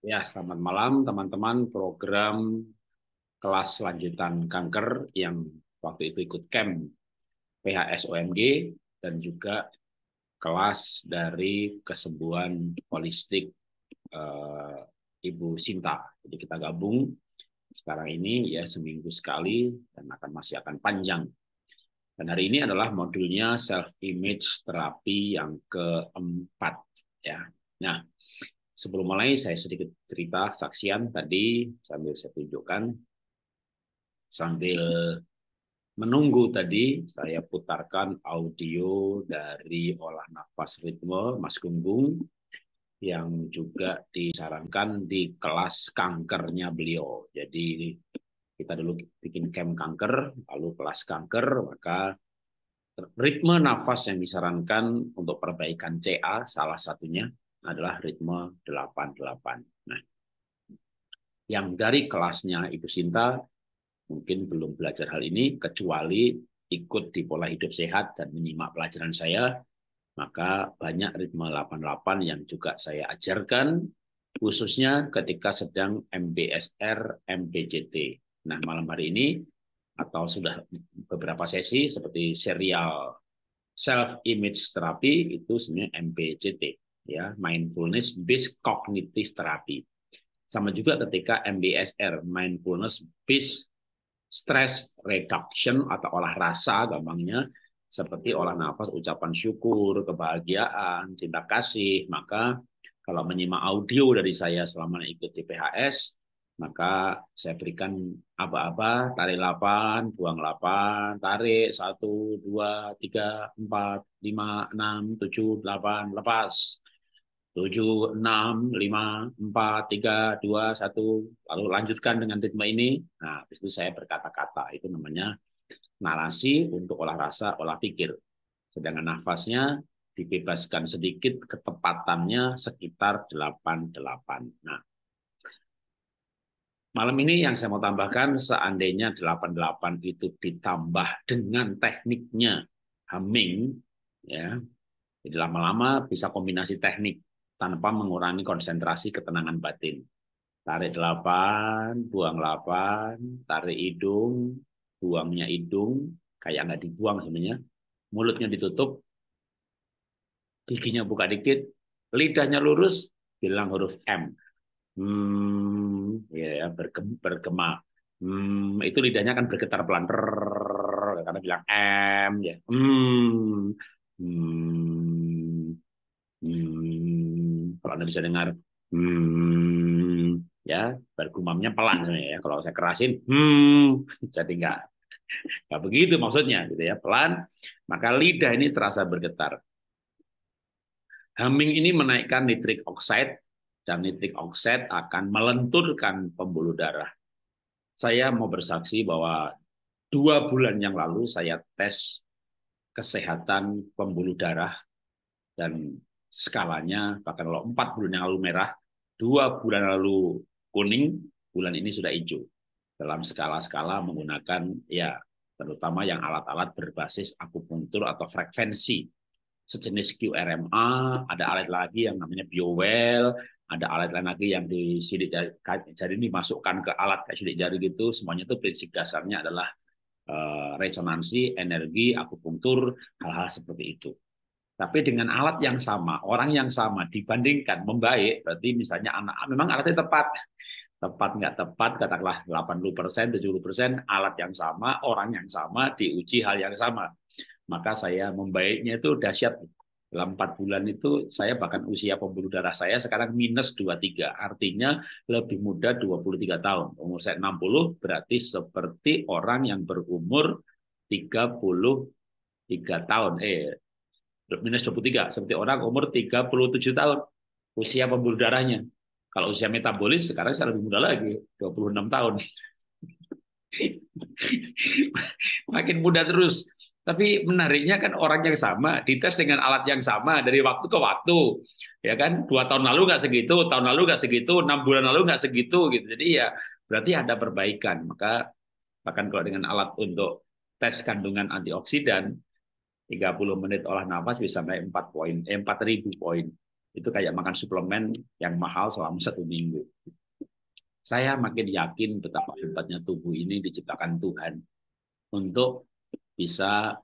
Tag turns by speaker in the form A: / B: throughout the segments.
A: Ya, selamat malam teman-teman program kelas lanjutan kanker yang waktu itu ikut camp PHSOMG dan juga kelas dari kesembuhan holistik uh, Ibu Sinta. Jadi kita gabung sekarang ini ya seminggu sekali dan akan masih akan panjang. Dan hari ini adalah modulnya self image terapi yang keempat ya. Nah, Sebelum mulai, saya sedikit cerita saksian tadi sambil saya tunjukkan. Sambil menunggu tadi, saya putarkan audio dari olah nafas ritme Mas Gunggung yang juga disarankan di kelas kankernya beliau. Jadi kita dulu bikin camp kanker, lalu kelas kanker, maka ritme nafas yang disarankan untuk perbaikan CA salah satunya adalah ritme 88. Nah, yang dari kelasnya Ibu Sinta mungkin belum belajar hal ini kecuali ikut di pola hidup sehat dan menyimak pelajaran saya maka banyak ritme 88 yang juga saya ajarkan khususnya ketika sedang MBSR MBJT. Nah, malam hari ini atau sudah beberapa sesi seperti serial self image therapy itu sebenarnya MBJT ya mindfulness based cognitive therapy sama juga ketika MBSR mindfulness based stress reduction atau olah rasa gampangnya seperti olah nafas ucapan syukur kebahagiaan cinta kasih maka kalau menyimak audio dari saya selama ikut TPHS maka saya berikan apa-apa, tarik 8 buang 8 tarik satu, dua, tiga, empat, lima, enam, tujuh, delapan, lepas 7, 6, 5, 4, 3, 2, 1, lalu lanjutkan dengan ritme ini. Nah, habis itu saya berkata-kata, itu namanya narasi untuk olah rasa, olah pikir. Sedangkan nafasnya dibebaskan sedikit, ketepatannya sekitar 88. Nah, malam ini yang saya mau tambahkan, seandainya 88 itu ditambah dengan tekniknya humming, ya, jadi lama-lama bisa kombinasi teknik tanpa mengurangi konsentrasi ketenangan batin. Tarik delapan buang delapan tarik hidung, buangnya hidung, kayak nggak dibuang sebenarnya. Mulutnya ditutup, giginya buka dikit, lidahnya lurus, bilang huruf M. Hmm, ya, ya bergema, bergema. Hmm, itu lidahnya akan bergetar pelan. karena bilang M, ya. Hmm, hmm, hmm. Kalau Anda bisa dengar, hmm, ya, bergumamnya pelan ya. Kalau saya kerasin, hmm, jadi nggak nggak begitu maksudnya gitu ya pelan maka lidah ini terasa bergetar Humming ini menaikkan nitrik oxide dan nitrik oxide akan melenturkan pembuluh darah. Saya mau bersaksi bahwa dua bulan yang lalu saya tes kesehatan pembuluh darah dan skalanya bahkan kalau empat bulan yang lalu merah, dua bulan lalu kuning, bulan ini sudah hijau dalam skala-skala menggunakan ya terutama yang alat-alat berbasis akupunktur atau frekuensi sejenis QRMA, ada alat lagi yang namanya BioWell, ada alat lain lagi yang di sidik jari, ini dimasukkan ke alat kayak sidik jari gitu, semuanya itu prinsip dasarnya adalah eh, resonansi, energi, akupunktur, hal-hal seperti itu tapi dengan alat yang sama, orang yang sama dibandingkan membaik, berarti misalnya anak memang alatnya tepat. Tepat nggak tepat, katakanlah 80%, 70% alat yang sama, orang yang sama, diuji hal yang sama. Maka saya membaiknya itu dahsyat. Dalam 4 bulan itu saya bahkan usia pembuluh darah saya sekarang minus 23. Artinya lebih muda 23 tahun. Umur saya 60 berarti seperti orang yang berumur tiga tahun. Eh, minus 23 seperti orang umur 37 tahun usia pembuluh darahnya. Kalau usia metabolis sekarang saya lebih muda lagi, 26 tahun. Makin muda terus. Tapi menariknya kan orang yang sama dites dengan alat yang sama dari waktu ke waktu, ya kan? Dua tahun lalu nggak segitu, tahun lalu nggak segitu, enam bulan lalu nggak segitu, gitu. Jadi ya berarti ada perbaikan. Maka bahkan kalau dengan alat untuk tes kandungan antioksidan 30 menit olah nafas bisa sampai 4 poin, eh, 4000 poin. Itu kayak makan suplemen yang mahal selama satu minggu. Saya makin yakin betapa hebatnya tubuh ini diciptakan Tuhan untuk bisa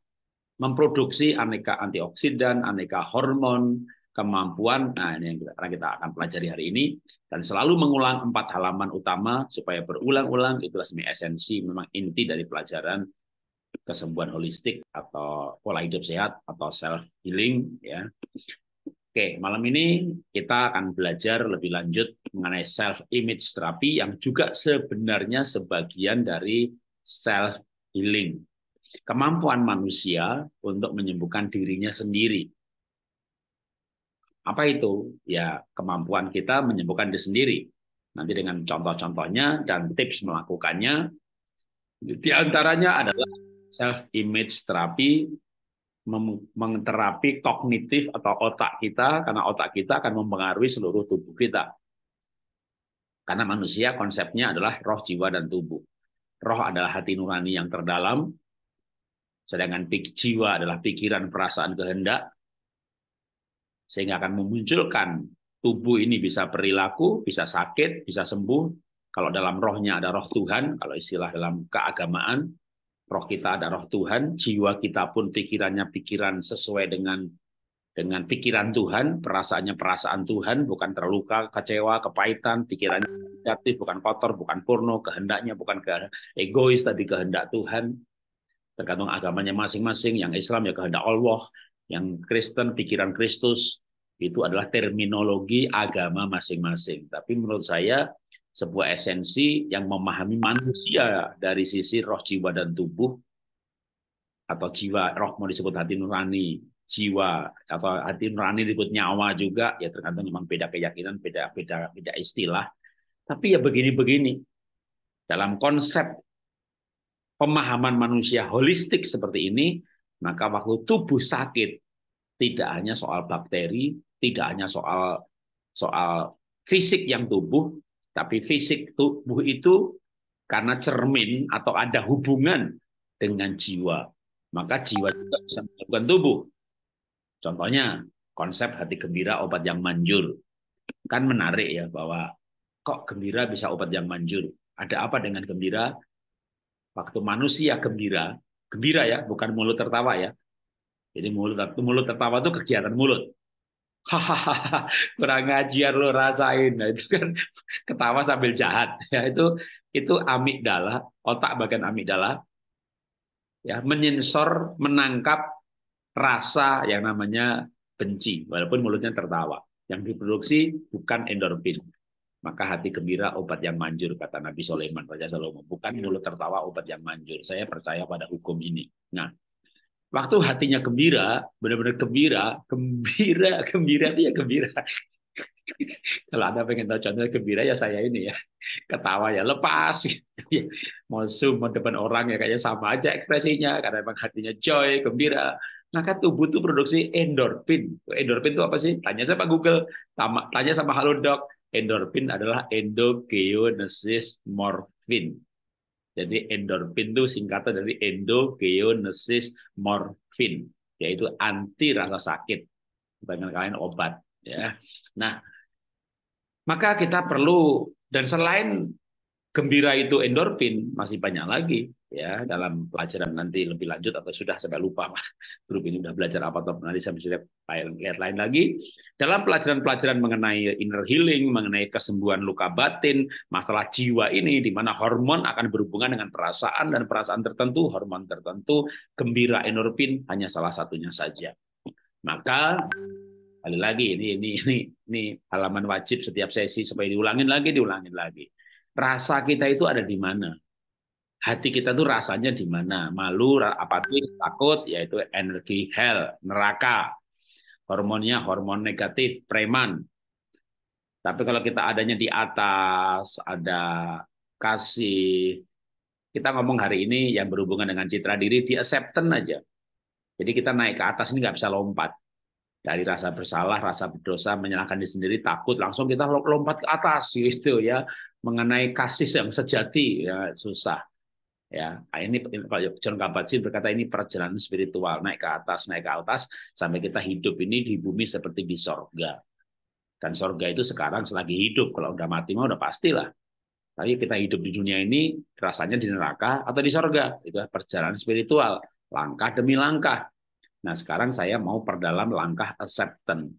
A: memproduksi aneka antioksidan, aneka hormon, kemampuan. Nah, ini yang kita, kita akan pelajari hari ini. Dan selalu mengulang empat halaman utama supaya berulang-ulang. Itulah semi esensi, memang inti dari pelajaran kesembuhan holistik atau pola hidup sehat atau self healing ya. Oke, malam ini kita akan belajar lebih lanjut mengenai self image terapi yang juga sebenarnya sebagian dari self healing. Kemampuan manusia untuk menyembuhkan dirinya sendiri. Apa itu? Ya, kemampuan kita menyembuhkan diri sendiri. Nanti dengan contoh-contohnya dan tips melakukannya di antaranya adalah self image terapi mengterapi kognitif atau otak kita karena otak kita akan mempengaruhi seluruh tubuh kita. Karena manusia konsepnya adalah roh, jiwa dan tubuh. Roh adalah hati nurani yang terdalam, sedangkan jiwa adalah pikiran, perasaan, kehendak sehingga akan memunculkan tubuh ini bisa perilaku, bisa sakit, bisa sembuh. Kalau dalam rohnya ada roh Tuhan, kalau istilah dalam keagamaan, roh kita ada roh Tuhan, jiwa kita pun pikirannya pikiran sesuai dengan dengan pikiran Tuhan, perasaannya perasaan Tuhan, bukan terluka, kecewa, kepahitan, pikirannya negatif, bukan kotor, bukan porno, kehendaknya bukan ke egois, tapi kehendak Tuhan. Tergantung agamanya masing-masing, yang Islam ya kehendak Allah, yang Kristen pikiran Kristus, itu adalah terminologi agama masing-masing. Tapi menurut saya sebuah esensi yang memahami manusia dari sisi roh jiwa dan tubuh atau jiwa roh mau disebut hati nurani jiwa atau hati nurani disebut nyawa juga ya tergantung memang beda keyakinan beda beda beda istilah tapi ya begini begini dalam konsep pemahaman manusia holistik seperti ini maka waktu tubuh sakit tidak hanya soal bakteri tidak hanya soal soal fisik yang tubuh tapi fisik tubuh itu karena cermin atau ada hubungan dengan jiwa. Maka jiwa juga bisa melakukan tubuh. Contohnya, konsep hati gembira obat yang manjur. Kan menarik ya bahwa kok gembira bisa obat yang manjur. Ada apa dengan gembira? Waktu manusia gembira, gembira ya, bukan mulut tertawa ya. Jadi mulut mulut tertawa itu kegiatan mulut hahaha kurang ajar lo rasain nah, itu kan ketawa sambil jahat ya itu itu amigdala otak bagian amigdala ya menyensor menangkap rasa yang namanya benci walaupun mulutnya tertawa yang diproduksi bukan endorfin maka hati gembira obat yang manjur kata Nabi Sulaiman Raja Salomo bukan mulut tertawa obat yang manjur saya percaya pada hukum ini nah waktu hatinya gembira, benar-benar gembira, gembira, gembira dia gembira. Kalau Anda pengen tahu contohnya gembira ya saya ini ya. Ketawa ya lepas. Gitu. Mau zoom mau depan orang ya kayaknya sama aja ekspresinya karena emang hatinya joy, gembira. Maka tubuh tuh produksi endorfin. Endorfin itu apa sih? Tanya sama Google, tanya sama Halodoc. Endorfin adalah endogenesis morfin. Jadi endorfin itu singkatan dari endogenesis morfin, yaitu anti rasa sakit. Banyak kalian obat. Ya. Nah, maka kita perlu dan selain gembira itu endorfin masih banyak lagi ya dalam pelajaran nanti lebih lanjut atau sudah saya lupa grup ini sudah belajar apa atau nanti saya bisa lihat lain lagi dalam pelajaran-pelajaran mengenai inner healing mengenai kesembuhan luka batin masalah jiwa ini di mana hormon akan berhubungan dengan perasaan dan perasaan tertentu hormon tertentu gembira endorfin hanya salah satunya saja maka kali lagi ini ini ini ini halaman wajib setiap sesi supaya diulangin lagi diulangin lagi rasa kita itu ada di mana. Hati kita tuh rasanya di mana? Malu, apatis, takut, yaitu energi hell, neraka. Hormonnya hormon negatif, preman. Tapi kalau kita adanya di atas, ada kasih, kita ngomong hari ini yang berhubungan dengan citra diri di acceptance aja. Jadi kita naik ke atas ini nggak bisa lompat. Dari rasa bersalah, rasa berdosa, menyalahkan diri sendiri, takut, langsung kita lompat ke atas gitu ya mengenai kasih yang sejati ya susah ya nah, ini Pak John Kabat-Zinn berkata ini perjalanan spiritual naik ke atas naik ke atas sampai kita hidup ini di bumi seperti di sorga dan sorga itu sekarang selagi hidup kalau udah mati mah udah pastilah tapi kita hidup di dunia ini rasanya di neraka atau di sorga itu perjalanan spiritual langkah demi langkah nah sekarang saya mau perdalam langkah acceptance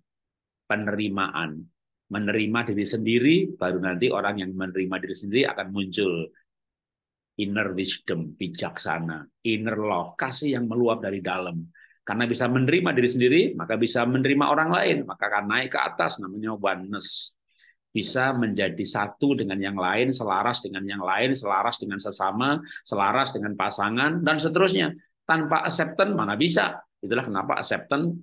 A: penerimaan menerima diri sendiri, baru nanti orang yang menerima diri sendiri akan muncul inner wisdom, bijaksana, inner love, kasih yang meluap dari dalam. Karena bisa menerima diri sendiri, maka bisa menerima orang lain, maka akan naik ke atas namanya oneness. Bisa menjadi satu dengan yang lain, selaras dengan yang lain, selaras dengan sesama, selaras dengan pasangan, dan seterusnya. Tanpa acceptance mana bisa? Itulah kenapa acceptance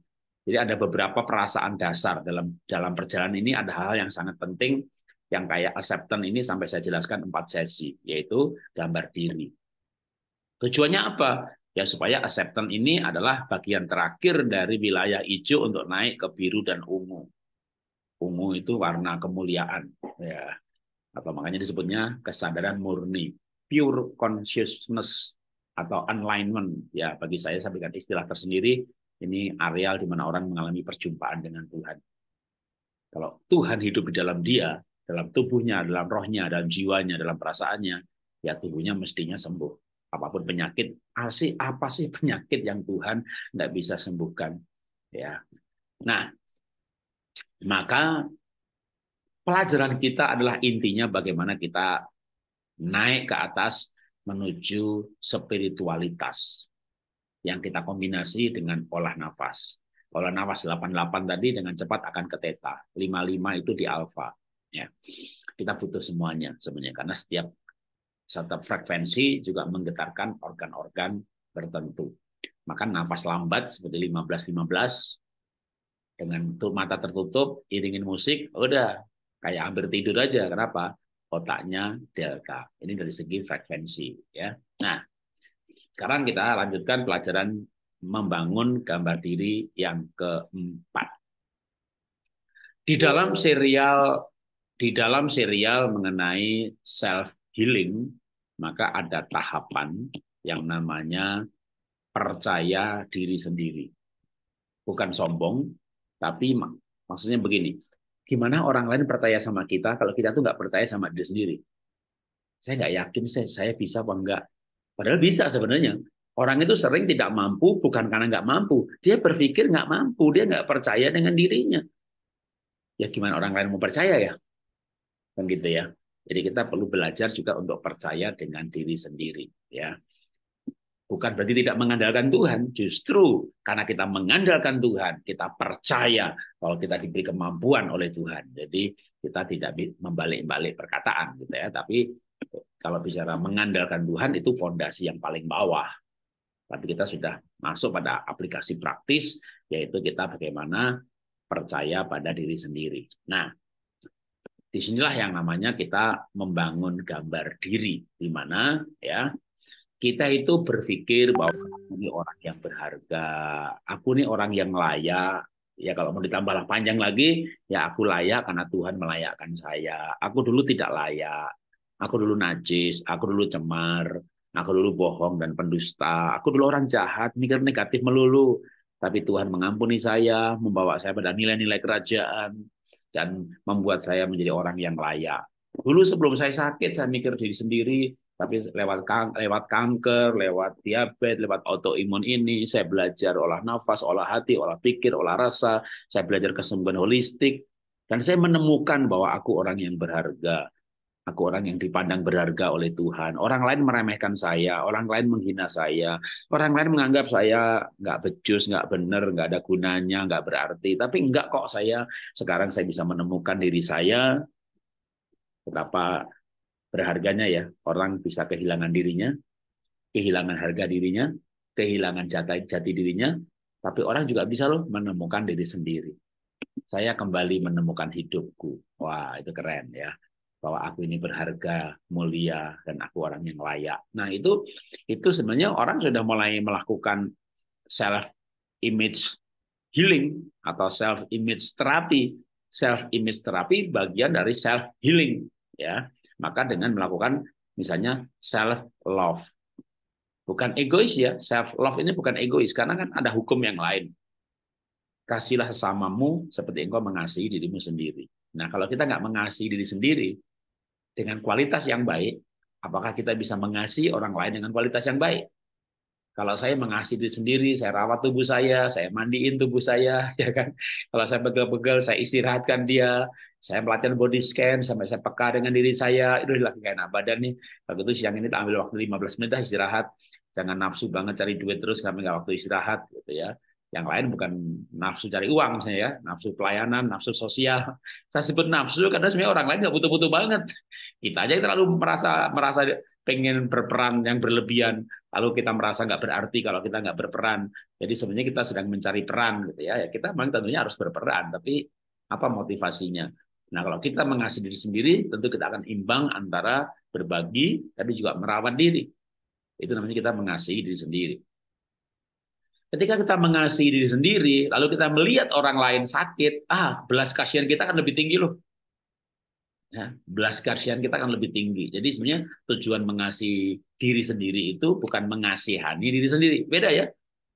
A: jadi ada beberapa perasaan dasar dalam dalam perjalanan ini ada hal hal yang sangat penting yang kayak acceptance ini sampai saya jelaskan empat sesi yaitu gambar diri. Tujuannya apa? Ya supaya acceptance ini adalah bagian terakhir dari wilayah hijau untuk naik ke biru dan ungu. Ungu itu warna kemuliaan ya. Atau makanya disebutnya kesadaran murni, pure consciousness atau alignment ya bagi saya saya berikan istilah tersendiri ini areal di mana orang mengalami perjumpaan dengan Tuhan. Kalau Tuhan hidup di dalam dia, dalam tubuhnya, dalam rohnya, dalam jiwanya, dalam perasaannya, ya tubuhnya mestinya sembuh. Apapun penyakit, asih apa sih penyakit yang Tuhan nggak bisa sembuhkan? Ya, nah maka pelajaran kita adalah intinya bagaimana kita naik ke atas menuju spiritualitas yang kita kombinasi dengan pola nafas. pola nafas 88 tadi dengan cepat akan ke teta. 55 itu di alfa. Ya. Kita butuh semuanya sebenarnya karena setiap setiap frekuensi juga menggetarkan organ-organ tertentu. Maka nafas lambat seperti 15-15 dengan mata tertutup, iringin musik, udah kayak hampir tidur aja. Kenapa? Otaknya delta. Ini dari segi frekuensi ya. Nah, sekarang kita lanjutkan pelajaran membangun gambar diri yang keempat. Di dalam serial di dalam serial mengenai self healing, maka ada tahapan yang namanya percaya diri sendiri. Bukan sombong, tapi mak maksudnya begini. Gimana orang lain percaya sama kita kalau kita tuh nggak percaya sama diri sendiri? Saya nggak yakin saya, saya bisa apa enggak Padahal bisa sebenarnya. Orang itu sering tidak mampu bukan karena nggak mampu. Dia berpikir nggak mampu, dia nggak percaya dengan dirinya. Ya gimana orang lain mau percaya ya? Kan gitu ya. Jadi kita perlu belajar juga untuk percaya dengan diri sendiri. ya Bukan berarti tidak mengandalkan Tuhan. Justru karena kita mengandalkan Tuhan, kita percaya kalau kita diberi kemampuan oleh Tuhan. Jadi kita tidak membalik-balik perkataan gitu ya. Tapi kalau bicara mengandalkan Tuhan itu fondasi yang paling bawah. Tapi kita sudah masuk pada aplikasi praktis, yaitu kita bagaimana percaya pada diri sendiri. Nah, disinilah yang namanya kita membangun gambar diri, di mana ya kita itu berpikir bahwa aku ini orang yang berharga, aku ini orang yang layak. Ya kalau mau ditambahlah panjang lagi, ya aku layak karena Tuhan melayakkan saya. Aku dulu tidak layak. Aku dulu najis, aku dulu cemar, aku dulu bohong dan pendusta, aku dulu orang jahat, mikir negatif melulu. Tapi Tuhan mengampuni saya, membawa saya pada nilai-nilai kerajaan, dan membuat saya menjadi orang yang layak. Dulu sebelum saya sakit, saya mikir diri sendiri, tapi lewat kan-, lewat kanker, lewat diabetes, lewat autoimun ini, saya belajar olah nafas, olah hati, olah pikir, olah rasa, saya belajar kesembuhan holistik, dan saya menemukan bahwa aku orang yang berharga. Aku orang yang dipandang berharga oleh Tuhan. Orang lain meremehkan saya, orang lain menghina saya, orang lain menganggap saya nggak becus, nggak benar, nggak ada gunanya, nggak berarti. Tapi nggak kok saya sekarang saya bisa menemukan diri saya. Betapa berharganya ya orang bisa kehilangan dirinya, kehilangan harga dirinya, kehilangan jati, jati dirinya, tapi orang juga bisa loh menemukan diri sendiri saya kembali menemukan hidupku. Wah, itu keren ya bahwa aku ini berharga, mulia, dan aku orang yang layak. Nah itu itu sebenarnya orang sudah mulai melakukan self image healing atau self image terapi. Self image terapi bagian dari self healing ya. Maka dengan melakukan misalnya self love. Bukan egois ya, self love ini bukan egois karena kan ada hukum yang lain. Kasihlah sesamamu seperti engkau mengasihi dirimu sendiri. Nah, kalau kita nggak mengasihi diri sendiri, dengan kualitas yang baik, apakah kita bisa mengasihi orang lain dengan kualitas yang baik? Kalau saya mengasihi diri sendiri, saya rawat tubuh saya, saya mandiin tubuh saya, ya kan? Kalau saya pegel-pegel, saya istirahatkan dia, saya pelatihan body scan sampai saya peka dengan diri saya, itu lagi kayak badan nih. Kalau itu siang ini ambil waktu 15 menit ah, istirahat, jangan nafsu banget cari duit terus, kami nggak waktu istirahat gitu ya yang lain bukan nafsu cari uang misalnya ya, nafsu pelayanan, nafsu sosial. Saya sebut nafsu karena sebenarnya orang lain nggak butuh-butuh banget. Kita aja terlalu merasa merasa pengen berperan yang berlebihan, lalu kita merasa nggak berarti kalau kita nggak berperan. Jadi sebenarnya kita sedang mencari peran gitu ya. ya kita memang tentunya harus berperan, tapi apa motivasinya? Nah kalau kita mengasihi diri sendiri, tentu kita akan imbang antara berbagi, tapi juga merawat diri. Itu namanya kita mengasihi diri sendiri. Ketika kita mengasihi diri sendiri, lalu kita melihat orang lain sakit, ah, belas kasihan kita akan lebih tinggi loh. Ya, belas kasihan kita akan lebih tinggi. Jadi sebenarnya tujuan mengasihi diri sendiri itu bukan mengasihani diri sendiri. Beda ya.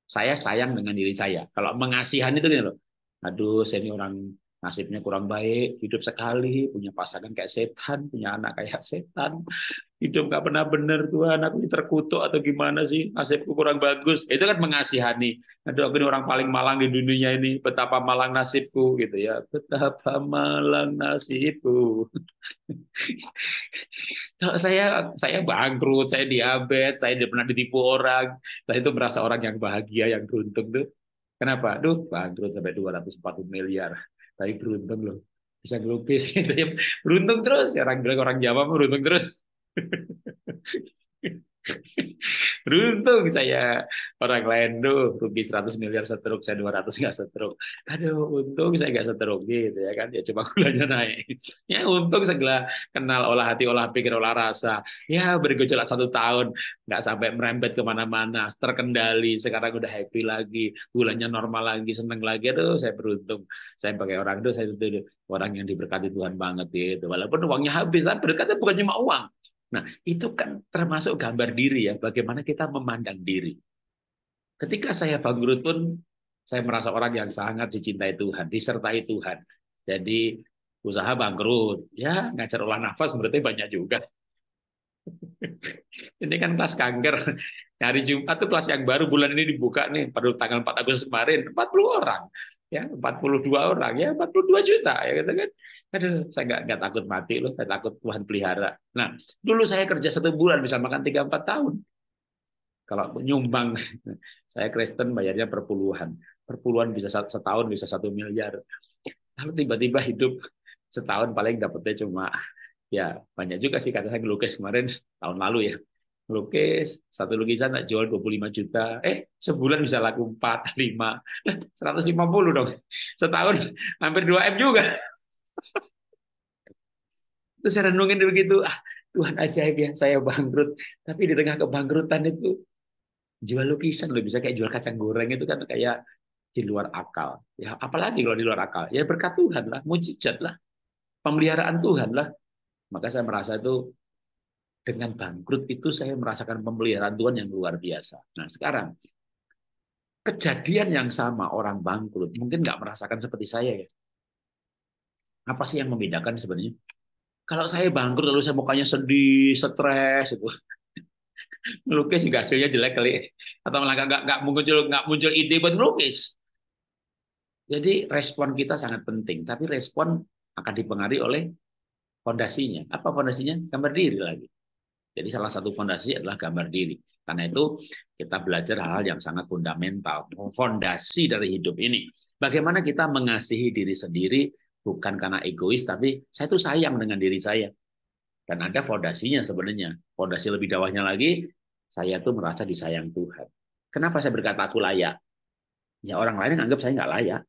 A: Saya sayang dengan diri saya. Kalau mengasihani itu gini loh. Aduh, saya ini orang nasibnya kurang baik, hidup sekali, punya pasangan kayak setan, punya anak kayak setan, hidup nggak pernah benar Tuhan, aku ini terkutuk atau gimana sih, nasibku kurang bagus. Itu kan mengasihani. Aduh, aku ini orang paling malang di dunia ini, betapa malang nasibku gitu ya, betapa malang nasibku. saya saya bangkrut, saya diabetes, saya pernah ditipu orang, Saya itu merasa orang yang bahagia, yang beruntung tuh. Kenapa? Duh, bangkrut sampai 240 miliar tapi beruntung loh bisa ngelukis gitu ya beruntung terus ya, orang bilang orang Jawa beruntung terus Beruntung saya orang lain tuh rugi 100 miliar setruk, saya 200 nggak setruk. Aduh, untung saya nggak setruk gitu ya kan. Ya cuma gulanya naik. Ya untung segala kenal olah hati, olah pikir, olah rasa. Ya bergejolak satu tahun, nggak sampai merembet kemana-mana, terkendali. Sekarang udah happy lagi, gulanya normal lagi, seneng lagi. Aduh, saya beruntung. Saya pakai orang itu, saya itu orang yang diberkati Tuhan banget gitu. Walaupun uangnya habis, tapi berkatnya bukan cuma uang Nah, itu kan termasuk gambar diri ya, bagaimana kita memandang diri. Ketika saya bangkrut pun, saya merasa orang yang sangat dicintai Tuhan, disertai Tuhan. Jadi usaha bangkrut, ya ngajar olah nafas berarti banyak juga. ini kan kelas kanker. Hari Jumat itu kelas yang baru bulan ini dibuka nih, pada tanggal 4 Agustus kemarin, 40 orang ya 42 orang ya 42 juta ya gitu kan aduh saya nggak nggak takut mati loh saya takut Tuhan pelihara nah dulu saya kerja satu bulan bisa makan tiga empat tahun kalau nyumbang saya Kristen bayarnya perpuluhan perpuluhan bisa setahun bisa satu miliar lalu tiba-tiba hidup setahun paling dapetnya cuma ya banyak juga sih kata saya lukis kemarin tahun lalu ya lukis, satu lukisan tak jual 25 juta. Eh, sebulan bisa laku 4, 5, 150 dong. Setahun hampir 2 M juga. Terus saya renungin begitu, ah, Tuhan ajaib ya, saya bangkrut. Tapi di tengah kebangkrutan itu, jual lukisan lebih bisa kayak jual kacang goreng itu kan kayak di luar akal. Ya, apalagi kalau di luar akal. Ya berkat Tuhan lah, mujizat lah, pemeliharaan Tuhan lah. Maka saya merasa itu dengan bangkrut itu saya merasakan pemeliharaan Tuhan yang luar biasa. Nah sekarang kejadian yang sama orang bangkrut mungkin nggak merasakan seperti saya ya. Apa sih yang membedakan sebenarnya? Kalau saya bangkrut lalu saya mukanya sedih, stres itu melukis juga hasilnya jelek kali atau malah nggak nggak muncul nggak muncul ide buat melukis. Jadi respon kita sangat penting, tapi respon akan dipengaruhi oleh fondasinya. Apa fondasinya? Kamu berdiri lagi. Jadi salah satu fondasi adalah gambar diri. Karena itu kita belajar hal hal yang sangat fundamental, fondasi dari hidup ini. Bagaimana kita mengasihi diri sendiri bukan karena egois, tapi saya tuh sayang dengan diri saya. Dan ada fondasinya sebenarnya. Fondasi lebih dawahnya lagi, saya tuh merasa disayang Tuhan. Kenapa saya berkata aku layak? Ya orang lain anggap saya nggak layak.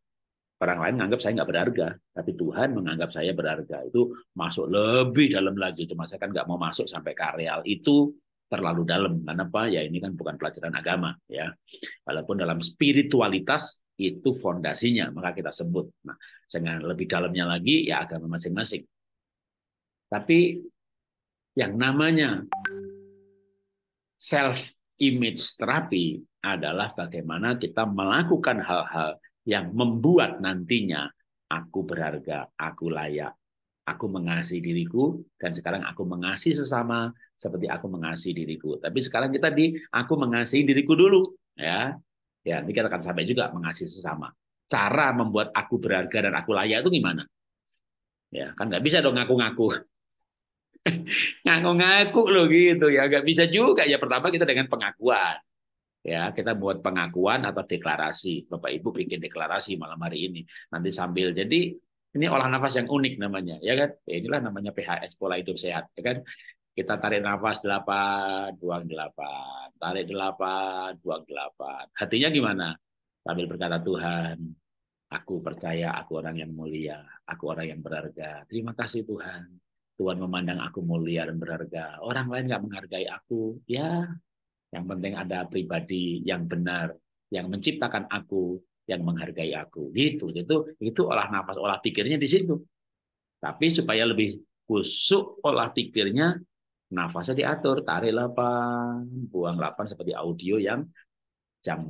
A: Orang lain menganggap saya nggak berharga, tapi Tuhan menganggap saya berharga. Itu masuk lebih dalam lagi. Cuma saya kan nggak mau masuk sampai ke areal itu terlalu dalam. Karena apa? Ya ini kan bukan pelajaran agama, ya. Walaupun dalam spiritualitas itu fondasinya, maka kita sebut. Nah, dengan lebih dalamnya lagi, ya agama masing-masing. Tapi yang namanya self image terapi adalah bagaimana kita melakukan hal-hal yang membuat nantinya aku berharga, aku layak, aku mengasihi diriku, dan sekarang aku mengasihi sesama seperti aku mengasihi diriku. Tapi sekarang kita di aku mengasihi diriku dulu, ya. Ya, nanti kita akan sampai juga mengasihi sesama. Cara membuat aku berharga dan aku layak itu gimana? Ya, kan nggak bisa dong ngaku-ngaku. ngaku-ngaku loh gitu ya, nggak bisa juga. Ya pertama kita dengan pengakuan ya kita buat pengakuan atau deklarasi bapak ibu bikin deklarasi malam hari ini nanti sambil jadi ini olah nafas yang unik namanya ya kan ya inilah namanya PHS pola hidup sehat ya kan kita tarik nafas delapan buang delapan tarik delapan buang delapan hatinya gimana sambil berkata Tuhan aku percaya aku orang yang mulia aku orang yang berharga terima kasih Tuhan Tuhan memandang aku mulia dan berharga. Orang lain nggak menghargai aku, ya yang penting ada pribadi yang benar, yang menciptakan aku, yang menghargai aku. Gitu. gitu, itu olah nafas, olah pikirnya di situ. Tapi supaya lebih kusuk olah pikirnya, nafasnya diatur, tarik 8, buang 8 seperti audio yang jam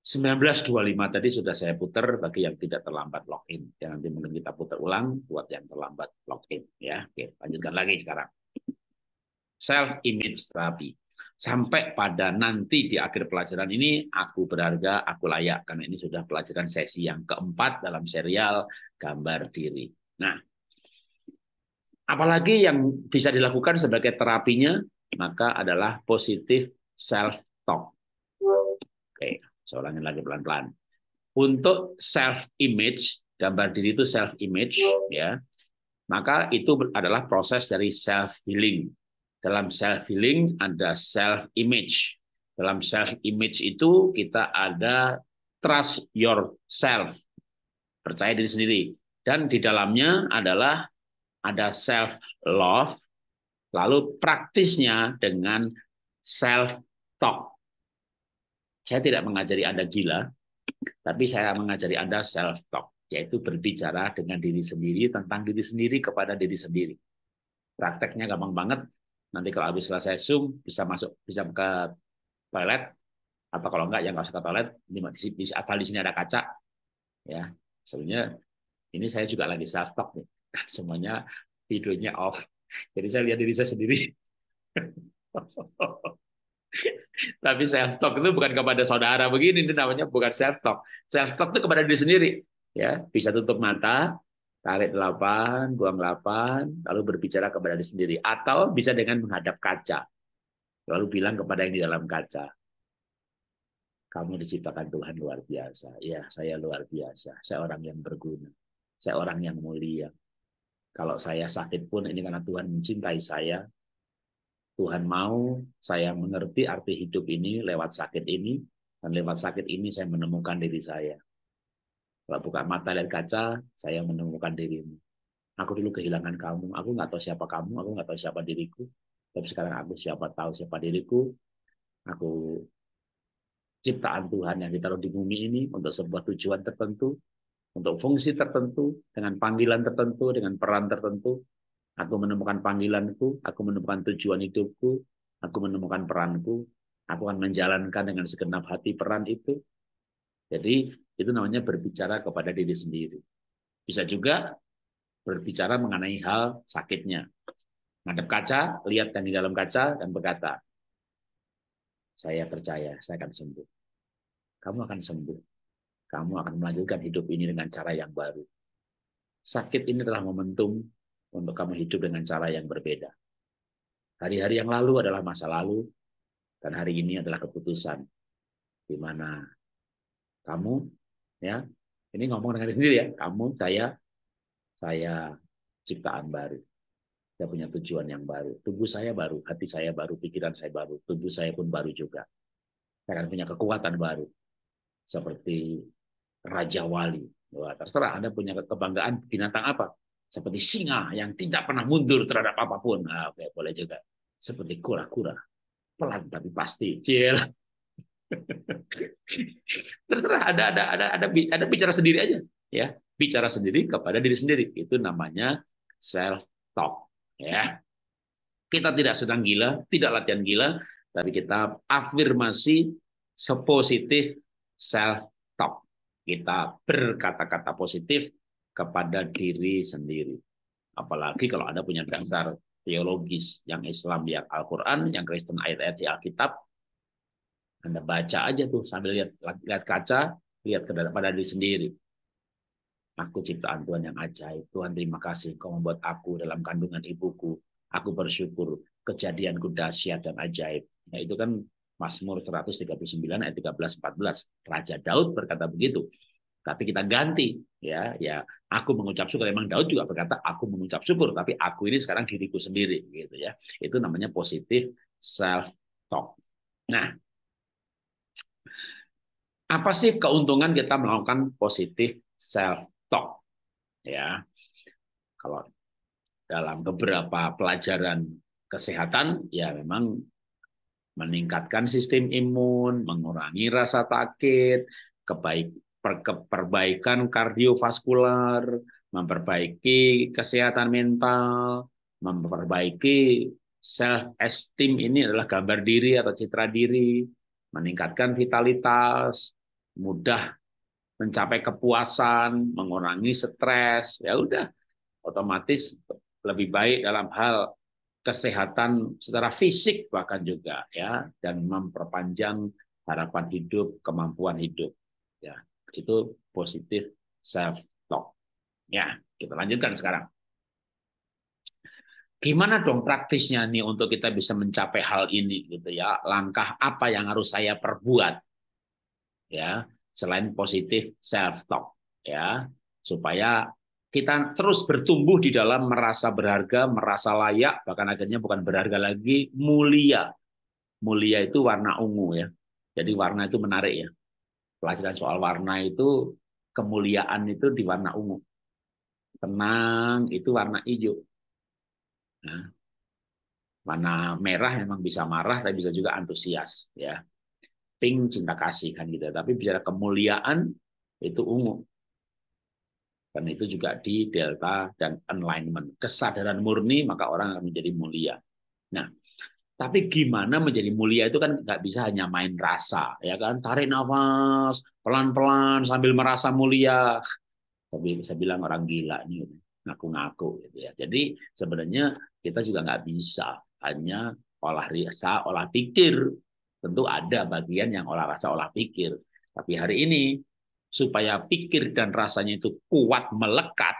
A: 19.25 tadi sudah saya putar bagi yang tidak terlambat login. Ya, nanti mungkin kita putar ulang buat yang terlambat login. Ya, oke, lanjutkan lagi sekarang. Self image terapi sampai pada nanti di akhir pelajaran ini aku berharga, aku layak karena ini sudah pelajaran sesi yang keempat dalam serial gambar diri. Nah, apalagi yang bisa dilakukan sebagai terapinya maka adalah positif self talk. Oke, saya ulangi lagi pelan-pelan. Untuk self image, gambar diri itu self image ya. Maka itu adalah proses dari self healing dalam self healing ada self image. Dalam self image itu kita ada trust yourself. Percaya diri sendiri. Dan di dalamnya adalah ada self love. Lalu praktisnya dengan self talk. Saya tidak mengajari Anda gila, tapi saya mengajari Anda self talk, yaitu berbicara dengan diri sendiri tentang diri sendiri kepada diri sendiri. Prakteknya gampang banget, Nanti kalau habis selesai Zoom bisa masuk bisa ke toilet atau kalau enggak ya nggak usah ke toilet ini asal di sini ada kaca ya sebenarnya ini saya juga lagi self talk nih kan semuanya tidurnya off jadi saya lihat diri saya sendiri tapi self talk itu bukan kepada saudara begini, ini namanya bukan self talk. Self talk itu kepada diri sendiri. Ya, bisa tutup mata, tarik delapan buang delapan lalu berbicara kepada diri sendiri. Atau bisa dengan menghadap kaca. Lalu bilang kepada yang di dalam kaca. Kamu diciptakan Tuhan luar biasa. Ya, saya luar biasa. Saya orang yang berguna. Saya orang yang mulia. Kalau saya sakit pun ini karena Tuhan mencintai saya. Tuhan mau saya mengerti arti hidup ini lewat sakit ini. Dan lewat sakit ini saya menemukan diri saya. Kalau buka mata dan kaca, saya menemukan dirimu. Aku dulu kehilangan kamu. Aku nggak tahu siapa kamu. Aku nggak tahu siapa diriku. Tapi sekarang aku siapa tahu siapa diriku. Aku ciptaan Tuhan yang ditaruh di bumi ini untuk sebuah tujuan tertentu, untuk fungsi tertentu, dengan panggilan tertentu, dengan peran tertentu. Aku menemukan panggilanku, aku menemukan tujuan hidupku, aku menemukan peranku, aku akan menjalankan dengan segenap hati peran itu. Jadi itu namanya berbicara kepada diri sendiri. Bisa juga berbicara mengenai hal sakitnya. Ngadep kaca, lihat yang di dalam kaca, dan berkata, saya percaya, saya akan sembuh. Kamu akan sembuh. Kamu akan melanjutkan hidup ini dengan cara yang baru. Sakit ini telah momentum untuk kamu hidup dengan cara yang berbeda. Hari-hari yang lalu adalah masa lalu, dan hari ini adalah keputusan di mana kamu ya ini ngomong dengan diri sendiri ya kamu saya saya ciptaan baru saya punya tujuan yang baru tubuh saya baru hati saya baru pikiran saya baru tubuh saya pun baru juga saya akan punya kekuatan baru seperti raja wali Wah, terserah anda punya kebanggaan binatang apa seperti singa yang tidak pernah mundur terhadap apapun nah, oke boleh juga seperti kura-kura pelan tapi pasti cil Terserah ada ada ada ada ada bicara sendiri aja ya, bicara sendiri kepada diri sendiri. Itu namanya self talk ya. Kita tidak sedang gila, tidak latihan gila, tapi kita afirmasi sepositif self talk. Kita berkata-kata positif kepada diri sendiri. Apalagi kalau Anda punya dasar teologis yang Islam yang Al-Qur'an, yang Kristen ayat-ayat di Alkitab, anda baca aja tuh sambil lihat lihat kaca, lihat pada diri sendiri. Aku ciptaan Tuhan yang ajaib. Tuhan terima kasih kau membuat aku dalam kandungan ibuku. Aku bersyukur kejadianku dahsyat dan ajaib. Nah, itu kan Mazmur 139 ayat 13 14. Raja Daud berkata begitu. Tapi kita ganti ya, ya aku mengucap syukur. Emang Daud juga berkata aku mengucap syukur, tapi aku ini sekarang diriku sendiri gitu ya. Itu namanya positif self talk. Nah, apa sih keuntungan kita melakukan positif self talk? Ya. Kalau dalam beberapa pelajaran kesehatan ya memang meningkatkan sistem imun, mengurangi rasa sakit, perbaikan kardiovaskular, memperbaiki kesehatan mental, memperbaiki self esteem ini adalah gambar diri atau citra diri, meningkatkan vitalitas, mudah mencapai kepuasan, mengurangi stres, ya udah otomatis lebih baik dalam hal kesehatan secara fisik bahkan juga ya dan memperpanjang harapan hidup, kemampuan hidup. Ya, itu positif self talk. Ya, kita lanjutkan sekarang gimana dong praktisnya nih untuk kita bisa mencapai hal ini gitu ya langkah apa yang harus saya perbuat ya selain positif self talk ya supaya kita terus bertumbuh di dalam merasa berharga merasa layak bahkan akhirnya bukan berharga lagi mulia mulia itu warna ungu ya jadi warna itu menarik ya pelajaran soal warna itu kemuliaan itu di warna ungu tenang itu warna hijau Ya. Warna merah memang bisa marah, tapi bisa juga antusias. Ya. Pink cinta kasih kan gitu. Tapi bicara kemuliaan itu ungu. Dan itu juga di delta dan alignment. Kesadaran murni maka orang akan menjadi mulia. Nah, tapi gimana menjadi mulia itu kan nggak bisa hanya main rasa, ya kan? Tarik nafas, pelan-pelan sambil merasa mulia. Tapi bisa bilang orang gila nih ngaku-ngaku gitu ya. Jadi sebenarnya kita juga nggak bisa hanya olah rasa, olah pikir. Tentu ada bagian yang olah rasa, olah pikir. Tapi hari ini supaya pikir dan rasanya itu kuat melekat,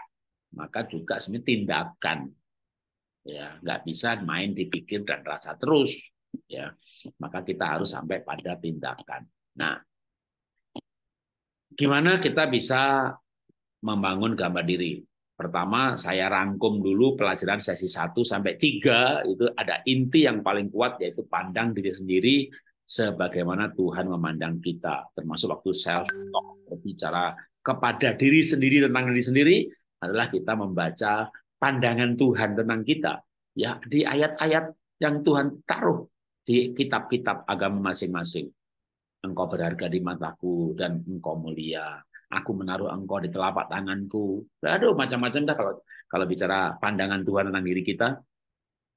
A: maka juga sebenarnya tindakan ya nggak bisa main dipikir dan rasa terus ya maka kita harus sampai pada tindakan nah gimana kita bisa membangun gambar diri Pertama, saya rangkum dulu pelajaran sesi 1 sampai 3, itu ada inti yang paling kuat yaitu pandang diri sendiri sebagaimana Tuhan memandang kita, termasuk waktu self-talk, berbicara kepada diri sendiri tentang diri sendiri, adalah kita membaca pandangan Tuhan tentang kita. ya Di ayat-ayat yang Tuhan taruh di kitab-kitab agama masing-masing. Engkau berharga di mataku dan engkau mulia Aku menaruh engkau di telapak tanganku. Aduh, macam-macam dah kalau kalau bicara pandangan Tuhan tentang diri kita.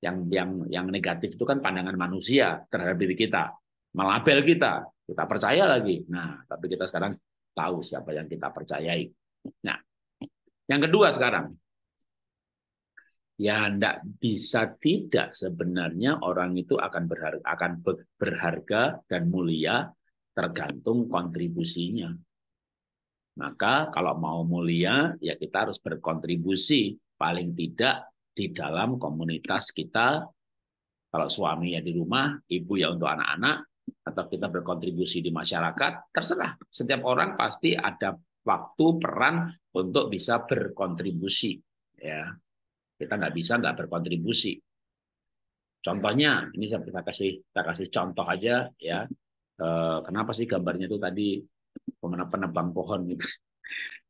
A: Yang yang yang negatif itu kan pandangan manusia terhadap diri kita, melabel kita, kita percaya lagi. Nah, tapi kita sekarang tahu siapa yang kita percayai. Nah, yang kedua sekarang, ya tidak bisa tidak sebenarnya orang itu akan berharga, akan berharga dan mulia tergantung kontribusinya. Maka kalau mau mulia, ya kita harus berkontribusi paling tidak di dalam komunitas kita. Kalau suami ya di rumah, ibu ya untuk anak-anak, atau kita berkontribusi di masyarakat, terserah. Setiap orang pasti ada waktu peran untuk bisa berkontribusi. Ya, kita nggak bisa nggak berkontribusi. Contohnya, ini saya kasih, kita kasih contoh aja ya. Eh, kenapa sih gambarnya itu tadi penebang pohon gitu.